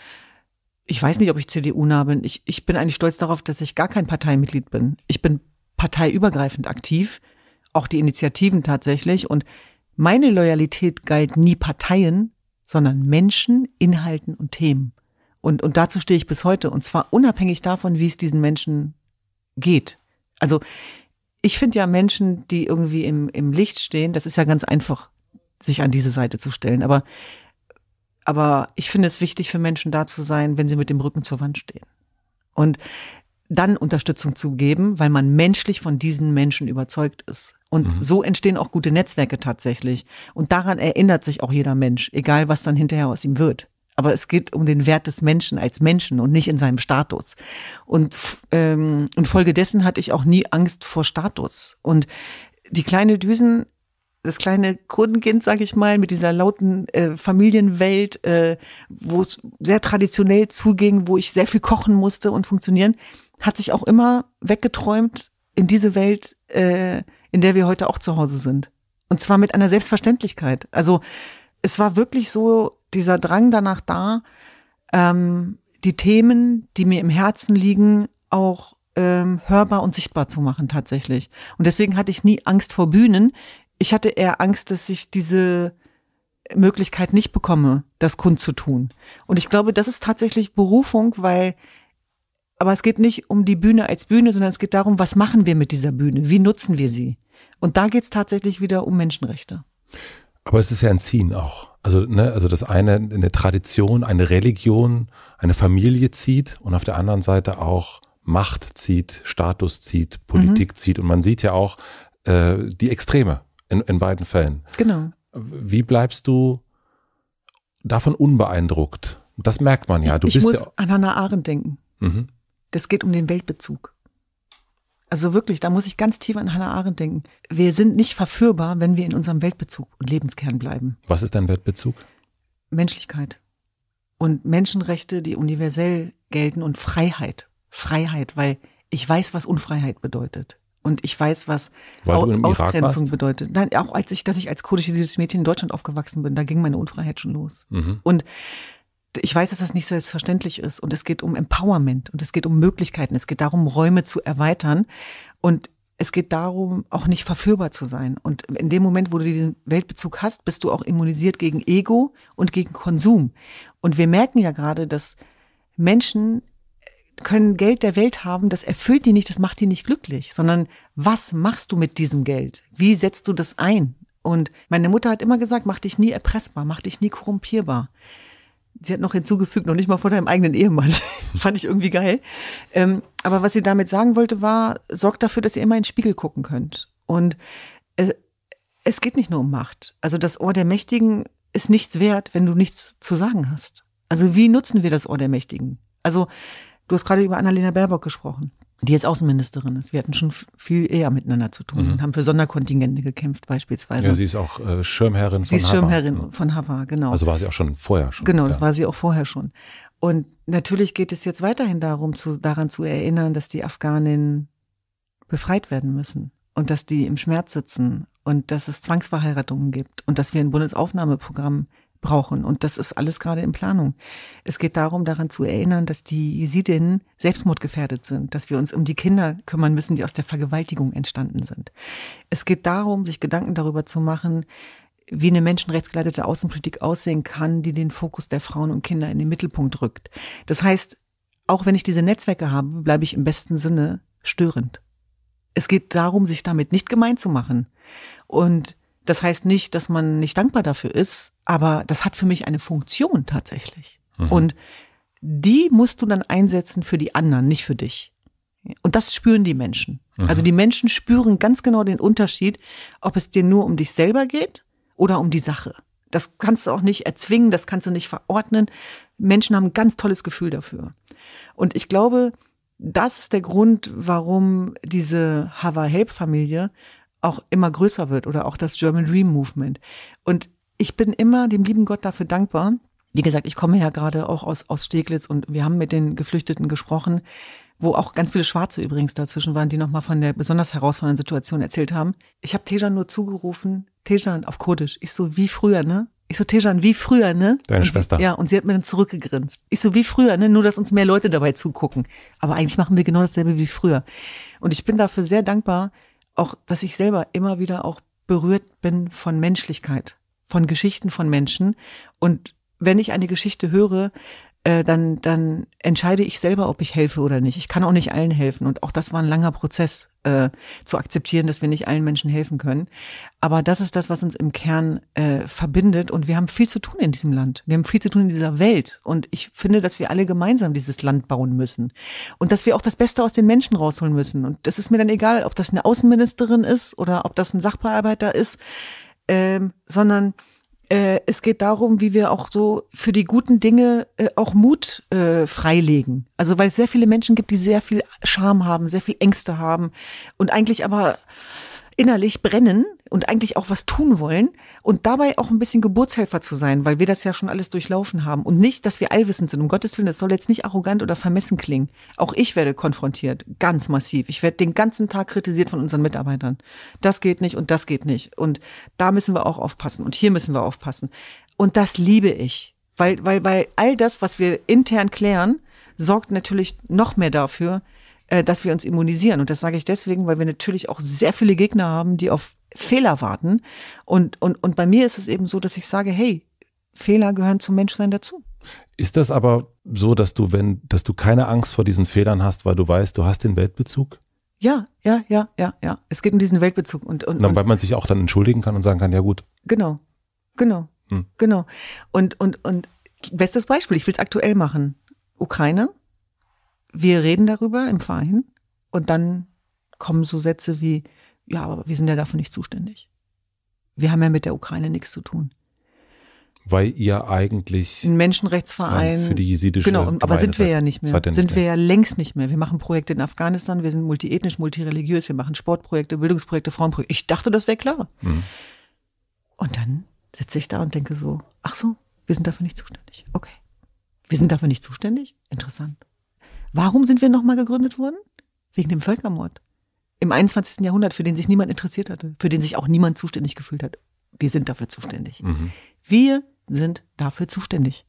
ich weiß nicht, ob ich CDU-nah bin. Ich, ich bin eigentlich stolz darauf, dass ich gar kein Parteimitglied bin. Ich bin parteiübergreifend aktiv, auch die Initiativen tatsächlich. Und meine Loyalität galt nie Parteien, sondern Menschen, Inhalten und Themen. Und, und dazu stehe ich bis heute. Und zwar unabhängig davon, wie es diesen Menschen geht. Also ich finde ja Menschen, die irgendwie im, im Licht stehen, das ist ja ganz einfach, sich an diese Seite zu stellen. Aber, aber ich finde es wichtig für Menschen da zu sein, wenn sie mit dem Rücken zur Wand stehen. Und dann Unterstützung zu geben, weil man menschlich von diesen Menschen überzeugt ist. Und mhm. so entstehen auch gute Netzwerke tatsächlich. Und daran erinnert sich auch jeder Mensch, egal was dann hinterher aus ihm wird. Aber es geht um den Wert des Menschen als Menschen und nicht in seinem Status. Und ähm, infolgedessen hatte ich auch nie Angst vor Status. Und die kleine Düsen, das kleine Grundkind, sag ich mal, mit dieser lauten äh, Familienwelt, äh, wo es sehr traditionell zuging, wo ich sehr viel kochen musste und funktionieren, hat sich auch immer weggeträumt in diese Welt, äh, in der wir heute auch zu Hause sind. Und zwar mit einer Selbstverständlichkeit. Also es war wirklich so, dieser Drang danach da, ähm, die Themen, die mir im Herzen liegen, auch ähm, hörbar und sichtbar zu machen tatsächlich. Und deswegen hatte ich nie Angst vor Bühnen. Ich hatte eher Angst, dass ich diese Möglichkeit nicht bekomme, das kundzutun. Und ich glaube, das ist tatsächlich Berufung, weil aber es geht nicht um die Bühne als Bühne, sondern es geht darum, was machen wir mit dieser Bühne? Wie nutzen wir sie? Und da geht es tatsächlich wieder um Menschenrechte. Aber es ist ja ein Ziehen auch also, ne, also das eine eine Tradition, eine Religion, eine Familie zieht und auf der anderen Seite auch Macht zieht, Status zieht, Politik mhm. zieht. Und man sieht ja auch äh, die Extreme in, in beiden Fällen. Genau. Wie bleibst du davon unbeeindruckt? Das merkt man ja. Du ich bist muss ja an Hannah Arendt denken. Mhm. Das geht um den Weltbezug. Also wirklich, da muss ich ganz tief an Hannah Arendt denken. Wir sind nicht verführbar, wenn wir in unserem Weltbezug und Lebenskern bleiben. Was ist dein Weltbezug? Menschlichkeit und Menschenrechte, die universell gelten und Freiheit. Freiheit, weil ich weiß, was Unfreiheit bedeutet. Und ich weiß, was Ausgrenzung bedeutet. Nein, auch als ich, dass ich als kurdisches Mädchen in Deutschland aufgewachsen bin, da ging meine Unfreiheit schon los. Mhm. Und ich weiß, dass das nicht selbstverständlich ist. Und es geht um Empowerment und es geht um Möglichkeiten. Es geht darum, Räume zu erweitern. Und es geht darum, auch nicht verführbar zu sein. Und in dem Moment, wo du diesen Weltbezug hast, bist du auch immunisiert gegen Ego und gegen Konsum. Und wir merken ja gerade, dass Menschen äh, können Geld der Welt haben, das erfüllt die nicht, das macht die nicht glücklich, sondern was machst du mit diesem Geld? Wie setzt du das ein? Und meine Mutter hat immer gesagt, mach dich nie erpressbar, mach dich nie korrumpierbar sie hat noch hinzugefügt, noch nicht mal vor deinem eigenen Ehemann. Fand ich irgendwie geil. Ähm, aber was sie damit sagen wollte, war, sorgt dafür, dass ihr immer in den Spiegel gucken könnt. Und äh, es geht nicht nur um Macht. Also das Ohr der Mächtigen ist nichts wert, wenn du nichts zu sagen hast. Also wie nutzen wir das Ohr der Mächtigen? Also du hast gerade über Annalena Baerbock gesprochen die jetzt Außenministerin ist. Wir hatten schon viel eher miteinander zu tun mhm. und haben für Sonderkontingente gekämpft beispielsweise. Ja, sie ist auch äh, Schirmherrin von Hava. Sie ist Schirmherrin mhm. von Hava, genau. Also war sie auch schon vorher schon. Genau, ja. das war sie auch vorher schon. Und natürlich geht es jetzt weiterhin darum, zu, daran zu erinnern, dass die Afghanen befreit werden müssen und dass die im Schmerz sitzen und dass es Zwangsverheiratungen gibt und dass wir ein Bundesaufnahmeprogramm brauchen. Und das ist alles gerade in Planung. Es geht darum, daran zu erinnern, dass die Jesidinnen selbstmordgefährdet sind, dass wir uns um die Kinder kümmern müssen, die aus der Vergewaltigung entstanden sind. Es geht darum, sich Gedanken darüber zu machen, wie eine menschenrechtsgeleitete Außenpolitik aussehen kann, die den Fokus der Frauen und Kinder in den Mittelpunkt rückt. Das heißt, auch wenn ich diese Netzwerke habe, bleibe ich im besten Sinne störend. Es geht darum, sich damit nicht gemein zu machen und das heißt nicht, dass man nicht dankbar dafür ist, aber das hat für mich eine Funktion tatsächlich. Mhm. Und die musst du dann einsetzen für die anderen, nicht für dich. Und das spüren die Menschen. Mhm. Also die Menschen spüren ganz genau den Unterschied, ob es dir nur um dich selber geht oder um die Sache. Das kannst du auch nicht erzwingen, das kannst du nicht verordnen. Menschen haben ein ganz tolles Gefühl dafür. Und ich glaube, das ist der Grund, warum diese Hava Help Familie auch immer größer wird oder auch das German Dream Movement. Und ich bin immer dem lieben Gott dafür dankbar. Wie gesagt, ich komme ja gerade auch aus, aus Steglitz und wir haben mit den Geflüchteten gesprochen, wo auch ganz viele Schwarze übrigens dazwischen waren, die nochmal von der besonders herausfordernden Situation erzählt haben. Ich habe Tejan nur zugerufen, Tejan auf Kurdisch. Ich so, wie früher, ne? Ich so, Tejan, wie früher, ne? Deine sie, Schwester. Ja, und sie hat mir dann zurückgegrinst. Ich so, wie früher, ne? Nur, dass uns mehr Leute dabei zugucken. Aber eigentlich machen wir genau dasselbe wie früher. Und ich bin dafür sehr dankbar, auch, dass ich selber immer wieder auch berührt bin von Menschlichkeit, von Geschichten von Menschen. Und wenn ich eine Geschichte höre, äh, dann, dann entscheide ich selber, ob ich helfe oder nicht. Ich kann auch nicht allen helfen. Und auch das war ein langer Prozess äh, zu akzeptieren, dass wir nicht allen Menschen helfen können. Aber das ist das, was uns im Kern äh, verbindet. Und wir haben viel zu tun in diesem Land. Wir haben viel zu tun in dieser Welt. Und ich finde, dass wir alle gemeinsam dieses Land bauen müssen. Und dass wir auch das Beste aus den Menschen rausholen müssen. Und das ist mir dann egal, ob das eine Außenministerin ist oder ob das ein Sachbearbeiter ist, ähm, sondern äh, es geht darum, wie wir auch so für die guten Dinge äh, auch Mut äh, freilegen. Also weil es sehr viele Menschen gibt, die sehr viel Scham haben, sehr viel Ängste haben und eigentlich aber innerlich brennen und eigentlich auch was tun wollen und dabei auch ein bisschen Geburtshelfer zu sein, weil wir das ja schon alles durchlaufen haben und nicht, dass wir allwissend sind. Um Gottes Willen, das soll jetzt nicht arrogant oder vermessen klingen. Auch ich werde konfrontiert, ganz massiv. Ich werde den ganzen Tag kritisiert von unseren Mitarbeitern. Das geht nicht und das geht nicht. Und da müssen wir auch aufpassen und hier müssen wir aufpassen. Und das liebe ich, weil, weil, weil all das, was wir intern klären, sorgt natürlich noch mehr dafür, äh, dass wir uns immunisieren. Und das sage ich deswegen, weil wir natürlich auch sehr viele Gegner haben, die auf Fehler warten. Und, und, und bei mir ist es eben so, dass ich sage, hey, Fehler gehören zum Menschsein dazu. Ist das aber so, dass du, wenn, dass du keine Angst vor diesen Fehlern hast, weil du weißt, du hast den Weltbezug? Ja, ja, ja, ja, ja. Es geht um diesen Weltbezug und, und, Na, weil man sich auch dann entschuldigen kann und sagen kann, ja gut. Genau, genau, hm. genau. Und und und bestes Beispiel. Ich will es aktuell machen. Ukraine wir reden darüber im Verein und dann kommen so Sätze wie, ja, aber wir sind ja dafür nicht zuständig. Wir haben ja mit der Ukraine nichts zu tun. Weil ihr eigentlich ein Menschenrechtsverein für die jesidische Genau, Gemeinde aber sind wir ja nicht mehr. Sind nicht wir ja längst nicht mehr. Wir machen Projekte in Afghanistan, wir sind multiethnisch, multireligiös, wir machen Sportprojekte, Bildungsprojekte, Frauenprojekte. Ich dachte, das wäre klar. Mhm. Und dann sitze ich da und denke so, ach so, wir sind dafür nicht zuständig. Okay. Wir sind dafür nicht zuständig? Interessant. Warum sind wir nochmal gegründet worden? Wegen dem Völkermord. Im 21. Jahrhundert, für den sich niemand interessiert hatte, für den sich auch niemand zuständig gefühlt hat. Wir sind dafür zuständig. Mhm. Wir sind dafür zuständig.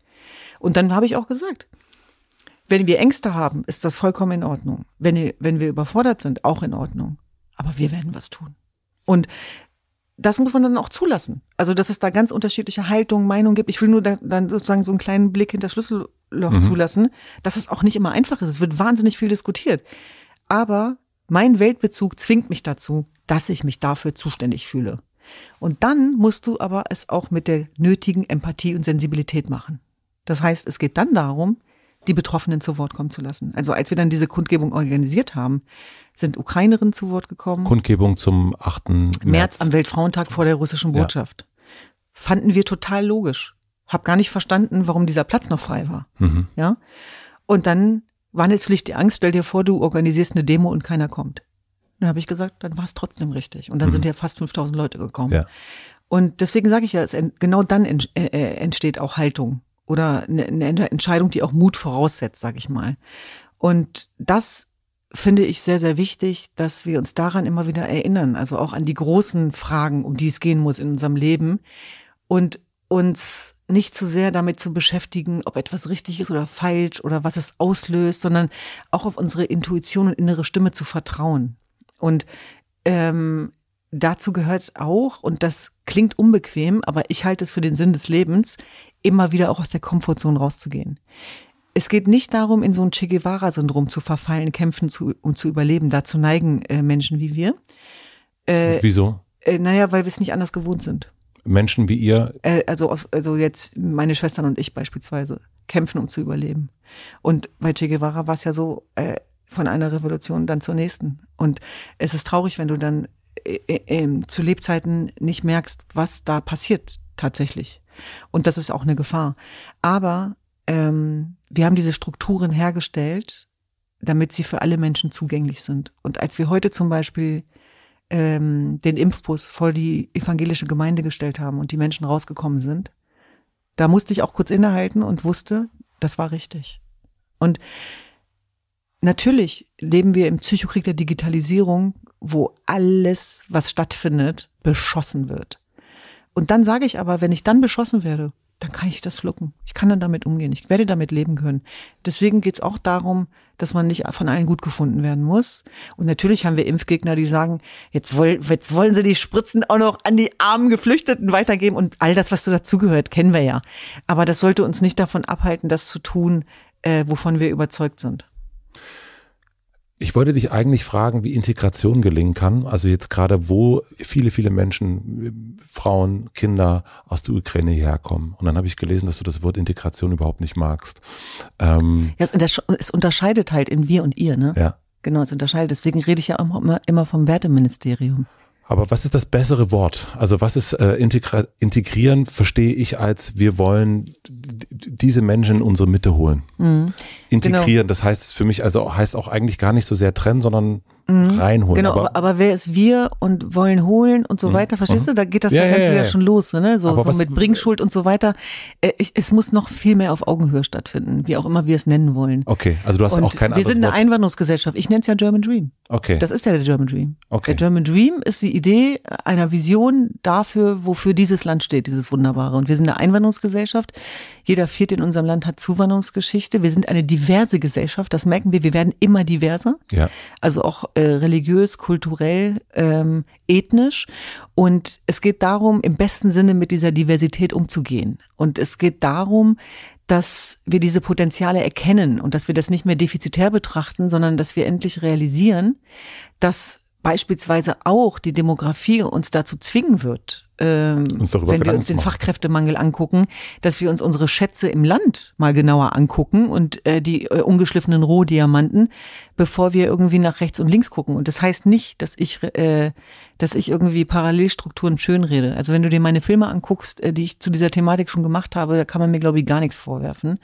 Und dann habe ich auch gesagt, wenn wir Ängste haben, ist das vollkommen in Ordnung. Wenn wenn wir überfordert sind, auch in Ordnung. Aber wir werden was tun. Und das muss man dann auch zulassen. Also, dass es da ganz unterschiedliche Haltungen, Meinungen gibt. Ich will nur da, dann sozusagen so einen kleinen Blick hinter Schlüsselloch mhm. zulassen, dass es auch nicht immer einfach ist. Es wird wahnsinnig viel diskutiert. Aber mein Weltbezug zwingt mich dazu, dass ich mich dafür zuständig fühle. Und dann musst du aber es auch mit der nötigen Empathie und Sensibilität machen. Das heißt, es geht dann darum, die Betroffenen zu Wort kommen zu lassen. Also als wir dann diese Kundgebung organisiert haben, sind Ukrainerinnen zu Wort gekommen. Kundgebung zum 8. März, März am Weltfrauentag vor der russischen Botschaft. Ja. Fanden wir total logisch. Hab gar nicht verstanden, warum dieser Platz noch frei war. Mhm. Ja. Und dann war natürlich die Angst, stell dir vor, du organisierst eine Demo und keiner kommt. Dann habe ich gesagt, dann war es trotzdem richtig. Und dann mhm. sind ja fast 5000 Leute gekommen. Ja. Und deswegen sage ich ja, es, genau dann äh, äh, entsteht auch Haltung oder eine, Entscheidung, die auch Mut voraussetzt, sage ich mal. Und das finde ich sehr, sehr wichtig, dass wir uns daran immer wieder erinnern, also auch an die großen Fragen, um die es gehen muss in unserem Leben und uns nicht zu sehr damit zu beschäftigen, ob etwas richtig ist oder falsch oder was es auslöst, sondern auch auf unsere Intuition und innere Stimme zu vertrauen. Und ähm, dazu gehört auch, und das klingt unbequem, aber ich halte es für den Sinn des Lebens, immer wieder auch aus der Komfortzone rauszugehen. Es geht nicht darum, in so ein Che Guevara-Syndrom zu verfallen, kämpfen zu, um zu überleben. Dazu neigen äh, Menschen wie wir. Äh, Wieso? Äh, naja, weil wir es nicht anders gewohnt sind. Menschen wie ihr? Äh, also, aus, also jetzt meine Schwestern und ich beispielsweise kämpfen, um zu überleben. Und bei Che Guevara war es ja so, äh, von einer Revolution dann zur nächsten. Und es ist traurig, wenn du dann äh, äh, ähm, zu Lebzeiten nicht merkst, was da passiert tatsächlich. Und das ist auch eine Gefahr. Aber ähm, wir haben diese Strukturen hergestellt, damit sie für alle Menschen zugänglich sind. Und als wir heute zum Beispiel ähm, den Impfbus vor die evangelische Gemeinde gestellt haben und die Menschen rausgekommen sind, da musste ich auch kurz innehalten und wusste, das war richtig. Und natürlich leben wir im Psychokrieg der Digitalisierung, wo alles, was stattfindet, beschossen wird. Und dann sage ich aber, wenn ich dann beschossen werde, dann kann ich das schlucken. Ich kann dann damit umgehen. Ich werde damit leben können. Deswegen geht's auch darum, dass man nicht von allen gut gefunden werden muss. Und natürlich haben wir Impfgegner, die sagen, jetzt, woll, jetzt wollen sie die Spritzen auch noch an die armen Geflüchteten weitergeben. Und all das, was so dazugehört, kennen wir ja. Aber das sollte uns nicht davon abhalten, das zu tun, äh, wovon wir überzeugt sind. Ich wollte dich eigentlich fragen, wie Integration gelingen kann. Also jetzt gerade, wo viele, viele Menschen, Frauen, Kinder aus der Ukraine herkommen. Und dann habe ich gelesen, dass du das Wort Integration überhaupt nicht magst. Ähm ja, es, unterscheidet halt in wir und ihr, ne? Ja. Genau, es unterscheidet. Deswegen rede ich ja immer, immer vom Werteministerium. Aber was ist das bessere Wort? Also was ist äh, integrieren, verstehe ich als, wir wollen diese Menschen in unsere Mitte holen. Mhm. Integrieren, genau. das heißt für mich, also heißt auch eigentlich gar nicht so sehr trennen, sondern mhm. reinholen. Genau, aber, aber, wer ist wir und wollen holen und so mhm. weiter, verstehst mhm. du? Da geht das ja, ja, ja, ja, schon los, ne? So, so was, mit Bringschuld und so weiter. Äh, ich, es muss noch viel mehr auf Augenhöhe stattfinden, wie auch immer wir es nennen wollen. Okay, also du hast und auch kein anderes Wir sind eine Wort. Einwanderungsgesellschaft. Ich nenne es ja German Dream. Okay. Das ist ja der German Dream. Okay. Der German Dream ist die Idee einer Vision dafür, wofür dieses Land steht, dieses Wunderbare. Und wir sind eine Einwanderungsgesellschaft. Jeder Vierte in unserem Land hat Zuwanderungsgeschichte. Wir sind eine diverse Gesellschaft. Das merken wir. Wir werden immer diverser. Ja. Also auch äh, äh, religiös, kulturell, ähm, ethnisch. Und es geht darum, im besten Sinne mit dieser Diversität umzugehen. Und es geht darum, dass wir diese Potenziale erkennen und dass wir das nicht mehr defizitär betrachten, sondern dass wir endlich realisieren, dass beispielsweise auch die Demografie uns dazu zwingen wird, ähm, wenn wir uns den machen. Fachkräftemangel angucken, dass wir uns unsere Schätze im Land mal genauer angucken und äh, die äh, ungeschliffenen Rohdiamanten, bevor wir irgendwie nach rechts und links gucken. Und das heißt nicht, dass ich, äh, dass ich irgendwie Parallelstrukturen schönrede. Also wenn du dir meine Filme anguckst, äh, die ich zu dieser Thematik schon gemacht habe, da kann man mir, glaube ich, gar nichts vorwerfen.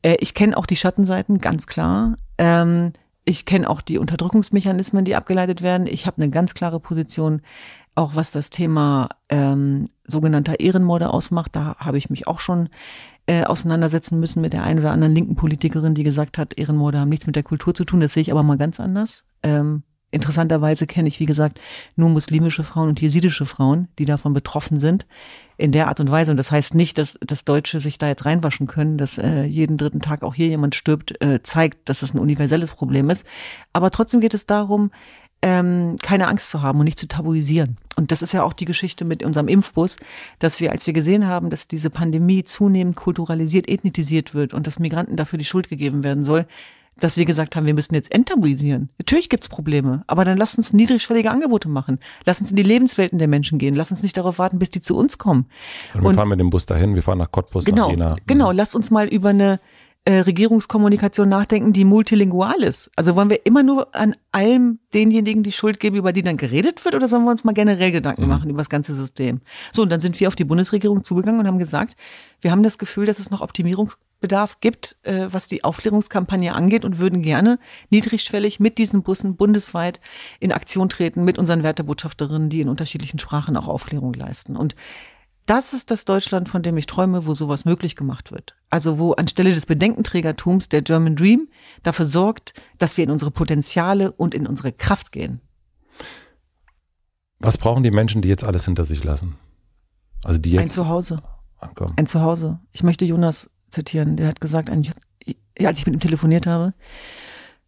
Äh, ich kenne auch die Schattenseiten, ganz klar. Ähm, ich kenne auch die Unterdrückungsmechanismen, die abgeleitet werden. Ich habe eine ganz klare Position auch was das Thema ähm, sogenannter Ehrenmorde ausmacht. Da habe ich mich auch schon äh, auseinandersetzen müssen mit der einen oder anderen linken Politikerin, die gesagt hat, Ehrenmorde haben nichts mit der Kultur zu tun. Das sehe ich aber mal ganz anders. Ähm, interessanterweise kenne ich, wie gesagt, nur muslimische Frauen und jesidische Frauen, die davon betroffen sind, in der Art und Weise. Und das heißt nicht, dass, dass Deutsche sich da jetzt reinwaschen können, dass äh, jeden dritten Tag auch hier jemand stirbt, äh, zeigt, dass es das ein universelles Problem ist. Aber trotzdem geht es darum, ähm, keine Angst zu haben und nicht zu tabuisieren. Und das ist ja auch die Geschichte mit unserem Impfbus, dass wir, als wir gesehen haben, dass diese Pandemie zunehmend kulturalisiert, ethnitisiert wird und dass Migranten dafür die Schuld gegeben werden soll, dass wir gesagt haben, wir müssen jetzt enttabuisieren. Natürlich gibt's Probleme, aber dann lass uns niedrigschwellige Angebote machen. Lass uns in die Lebenswelten der Menschen gehen. Lass uns nicht darauf warten, bis die zu uns kommen. Und wir und, fahren mit dem Bus dahin, wir fahren nach Cottbus, genau, nach Jena. Genau, lass uns mal über eine äh, Regierungskommunikation nachdenken, die multilingual ist? Also wollen wir immer nur an allem denjenigen die Schuld geben, über die dann geredet wird, oder sollen wir uns mal generell Gedanken mhm. machen über das ganze System? So, und dann sind wir auf die Bundesregierung zugegangen und haben gesagt, wir haben das Gefühl, dass es noch Optimierungsbedarf gibt, äh, was die Aufklärungskampagne angeht und würden gerne niedrigschwellig mit diesen Bussen bundesweit in Aktion treten, mit unseren Wertebotschafterinnen, die in unterschiedlichen Sprachen auch Aufklärung leisten. Und das ist das Deutschland, von dem ich träume, wo sowas möglich gemacht wird. Also wo anstelle des Bedenkenträgertums der German Dream dafür sorgt, dass wir in unsere Potenziale und in unsere Kraft gehen. Was brauchen die Menschen, die jetzt alles hinter sich lassen? Also die jetzt ein Zuhause. Ankommen. Ah, ein Zuhause. Ich möchte Jonas zitieren. Der hat gesagt, ein, als ich mit ihm telefoniert habe.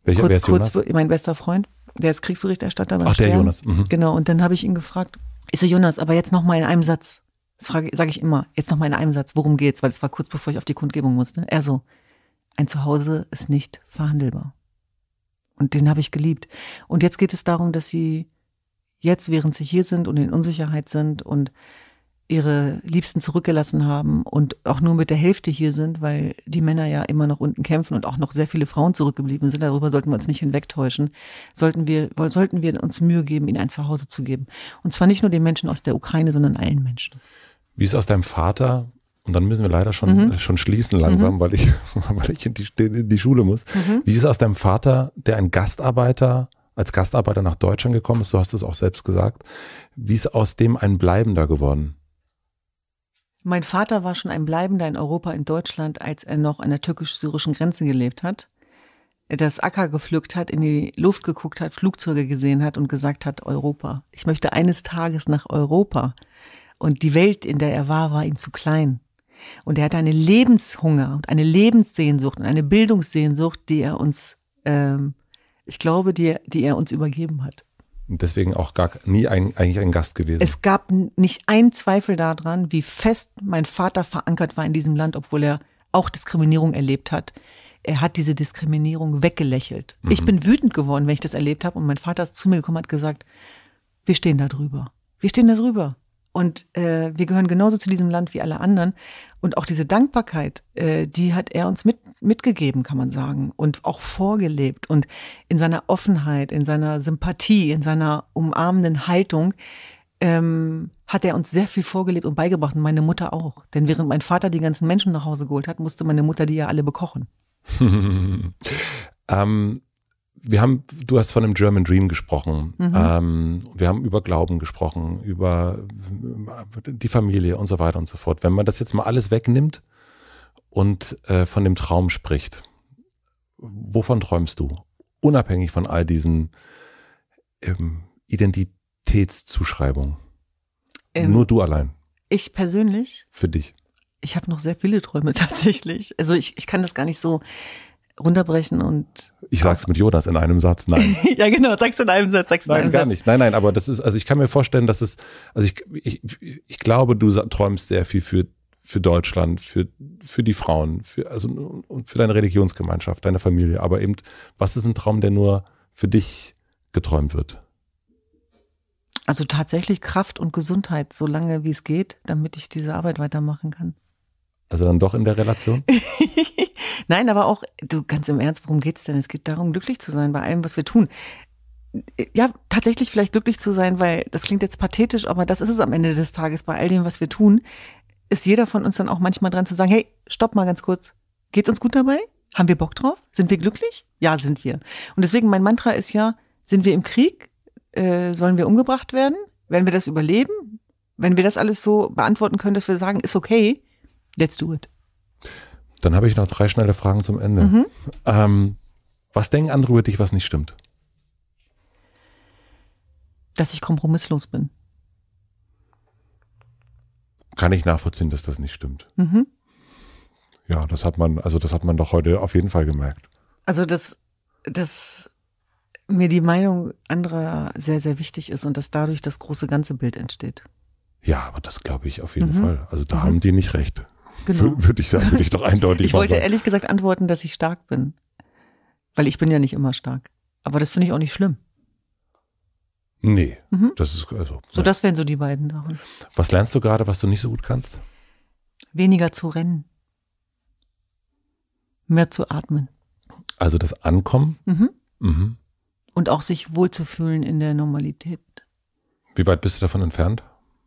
Welcher kurz, kurz, Jonas? Mein bester Freund. Der ist Kriegsberichterstatter. Ach, Stern. der Jonas. Mhm. Genau. Und dann habe ich ihn gefragt. Ich so, Jonas, aber jetzt noch mal in einem Satz. Das sage sag ich immer. Jetzt noch mal in einem Satz, worum geht's? Weil es war kurz bevor ich auf die Kundgebung musste. Er so, ein Zuhause ist nicht verhandelbar. Und den habe ich geliebt. Und jetzt geht es darum, dass sie jetzt, während sie hier sind und in Unsicherheit sind und ihre Liebsten zurückgelassen haben und auch nur mit der Hälfte hier sind, weil die Männer ja immer noch unten kämpfen und auch noch sehr viele Frauen zurückgeblieben sind. Darüber sollten wir uns nicht hinwegtäuschen. Sollten wir, sollten wir uns Mühe geben, ihnen ein Zuhause zu geben. Und zwar nicht nur den Menschen aus der Ukraine, sondern allen Menschen wie es aus deinem Vater, und dann müssen wir leider schon, mhm. schon schließen langsam, mhm. weil ich, weil ich in die, in die Schule muss, mhm. wie es aus deinem Vater, der ein Gastarbeiter, als Gastarbeiter nach Deutschland gekommen ist, so hast du es auch selbst gesagt, wie ist aus dem ein Bleibender geworden? Mein Vater war schon ein Bleibender in Europa, in Deutschland, als er noch an der türkisch-syrischen Grenze gelebt hat. Er Das Acker gepflückt hat, in die Luft geguckt hat, Flugzeuge gesehen hat und gesagt hat, Europa. Ich möchte eines Tages nach Europa. Und die Welt, in der er war, war ihm zu klein. Und er hatte einen Lebenshunger und eine Lebenssehnsucht und eine Bildungssehnsucht, die er uns, ähm, ich glaube, die, die er uns übergeben hat. deswegen auch gar nie ein, eigentlich ein Gast gewesen. Es gab nicht einen Zweifel daran, wie fest mein Vater verankert war in diesem Land, obwohl er auch Diskriminierung erlebt hat. Er hat diese Diskriminierung weggelächelt. Mhm. Ich bin wütend geworden, wenn ich das erlebt habe. Und mein Vater ist zu mir gekommen und hat gesagt, wir stehen da drüber. Wir stehen da drüber. Und äh, wir gehören genauso zu diesem Land wie alle anderen. Und auch diese Dankbarkeit, äh, die hat er uns mit, mitgegeben, kann man sagen, und auch vorgelebt. Und in seiner Offenheit, in seiner Sympathie, in seiner umarmenden Haltung ähm, hat er uns sehr viel vorgelebt und beigebracht und meine Mutter auch. Denn während mein Vater die ganzen Menschen nach Hause geholt hat, musste meine Mutter die ja alle bekochen. ähm, wir haben, du hast von einem German Dream gesprochen. Mhm. Ähm, wir haben über Glauben gesprochen, über äh, die Familie und so weiter und so fort. Wenn man das jetzt mal alles wegnimmt und äh, von dem Traum spricht, wovon träumst du? Unabhängig von all diesen ähm, Identitätszuschreibungen. Ähm, Nur du allein. Ich persönlich? Für dich. Ich habe noch sehr viele Träume tatsächlich. Also ich, ich kann das gar nicht so runterbrechen und. Ich sag's mit Jonas in einem Satz, nein. ja, genau, sag's in einem Satz, sag's in nein, einem Satz. Nein, gar nicht. Nein, nein, aber das ist, also ich kann mir vorstellen, dass es, also ich, ich, ich glaube, du träumst sehr viel für, für Deutschland, für, für die Frauen, für, also, und für deine Religionsgemeinschaft, deine Familie. Aber eben, was ist ein Traum, der nur für dich geträumt wird? Also tatsächlich Kraft und Gesundheit, so lange wie es geht, damit ich diese Arbeit weitermachen kann. Also dann doch in der Relation? Nein, aber auch, du ganz im Ernst, worum geht's denn? Es geht darum, glücklich zu sein bei allem, was wir tun. Ja, tatsächlich vielleicht glücklich zu sein, weil das klingt jetzt pathetisch, aber das ist es am Ende des Tages bei all dem, was wir tun, ist jeder von uns dann auch manchmal dran zu sagen, hey, stopp mal ganz kurz. Geht's uns gut dabei? Haben wir Bock drauf? Sind wir glücklich? Ja, sind wir. Und deswegen mein Mantra ist ja, sind wir im Krieg? Äh, sollen wir umgebracht werden? Werden wir das überleben? Wenn wir das alles so beantworten können, dass wir sagen, ist okay, Let's do it. Dann habe ich noch drei schnelle Fragen zum Ende. Mhm. Ähm, was denken andere über dich, was nicht stimmt? Dass ich kompromisslos bin. Kann ich nachvollziehen, dass das nicht stimmt. Mhm. Ja, das hat man, also das hat man doch heute auf jeden Fall gemerkt. Also, dass, dass mir die Meinung anderer sehr, sehr wichtig ist und dass dadurch das große ganze Bild entsteht. Ja, aber das glaube ich auf jeden mhm. Fall. Also da mhm. haben die nicht recht. Genau. Würde ich sagen, würde ich doch eindeutig Ich wollte sagen. ehrlich gesagt antworten, dass ich stark bin. Weil ich bin ja nicht immer stark. Aber das finde ich auch nicht schlimm. Nee, mhm. das ist also. So, nein. das wären so die beiden Sachen. Was lernst du gerade, was du nicht so gut kannst? Weniger zu rennen. Mehr zu atmen. Also das Ankommen? Mhm. Mhm. Und auch sich wohlzufühlen in der Normalität. Wie weit bist du davon entfernt?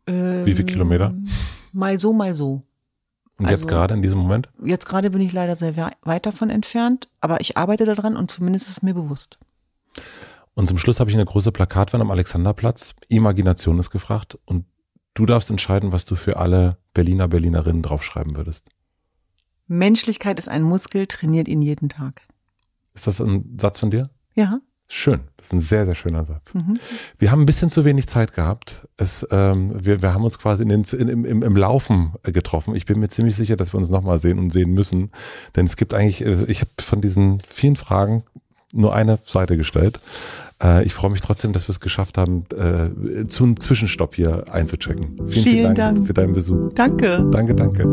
Ähm, Wie viele Kilometer? Mal so, mal so. Und also, jetzt gerade in diesem Moment? Jetzt gerade bin ich leider sehr weit davon entfernt, aber ich arbeite daran und zumindest ist es mir bewusst. Und zum Schluss habe ich eine große Plakatwand am Alexanderplatz. Imagination ist gefragt und du darfst entscheiden, was du für alle Berliner, Berlinerinnen draufschreiben würdest. Menschlichkeit ist ein Muskel, trainiert ihn jeden Tag. Ist das ein Satz von dir? Ja. Schön, das ist ein sehr, sehr schöner Satz. Mhm. Wir haben ein bisschen zu wenig Zeit gehabt. Es, ähm, wir, wir haben uns quasi in den, in, im, im Laufen getroffen. Ich bin mir ziemlich sicher, dass wir uns nochmal sehen und sehen müssen. Denn es gibt eigentlich, äh, ich habe von diesen vielen Fragen nur eine Seite gestellt. Äh, ich freue mich trotzdem, dass wir es geschafft haben, äh, zu einem Zwischenstopp hier einzuchecken. Vielen, vielen, vielen Dank, Dank für deinen Besuch. Danke. Danke, danke.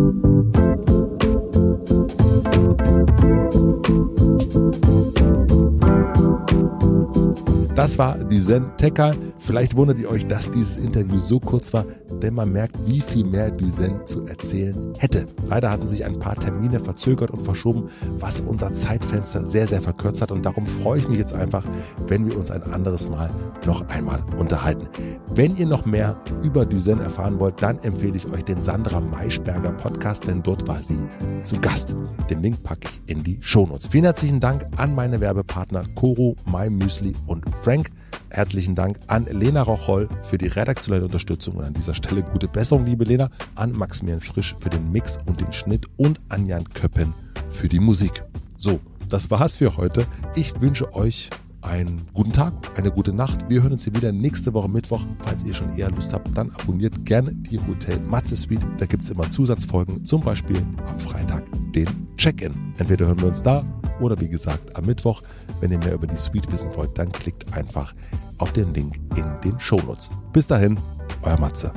Thank you. Das war die Zen-Tecker. Vielleicht wundert ihr euch, dass dieses Interview so kurz war, denn man merkt, wie viel mehr Düsen zu erzählen hätte. Leider hatten sich ein paar Termine verzögert und verschoben, was unser Zeitfenster sehr, sehr verkürzt hat. Und darum freue ich mich jetzt einfach, wenn wir uns ein anderes Mal noch einmal unterhalten. Wenn ihr noch mehr über Düsen erfahren wollt, dann empfehle ich euch den Sandra Maischberger Podcast, denn dort war sie zu Gast. Den Link packe ich in die Shownotes. Vielen herzlichen Dank an meine Werbepartner Koro, Mai Müsli und Frank. Herzlichen Dank an Lena Rocholl für die redaktionelle Unterstützung und an dieser Stelle gute Besserung, liebe Lena, an Maximilian Frisch für den Mix und den Schnitt und an Jan Köppen für die Musik. So, das war's für heute. Ich wünsche euch einen guten Tag, eine gute Nacht. Wir hören uns hier wieder nächste Woche Mittwoch. Falls ihr schon eher Lust habt, dann abonniert gerne die Hotel Matze Suite. Da gibt es immer Zusatzfolgen, zum Beispiel am Freitag den Check-in. Entweder hören wir uns da oder wie gesagt am Mittwoch. Wenn ihr mehr über die Suite wissen wollt, dann klickt einfach auf den Link in den Shownotes. Bis dahin, euer Matze.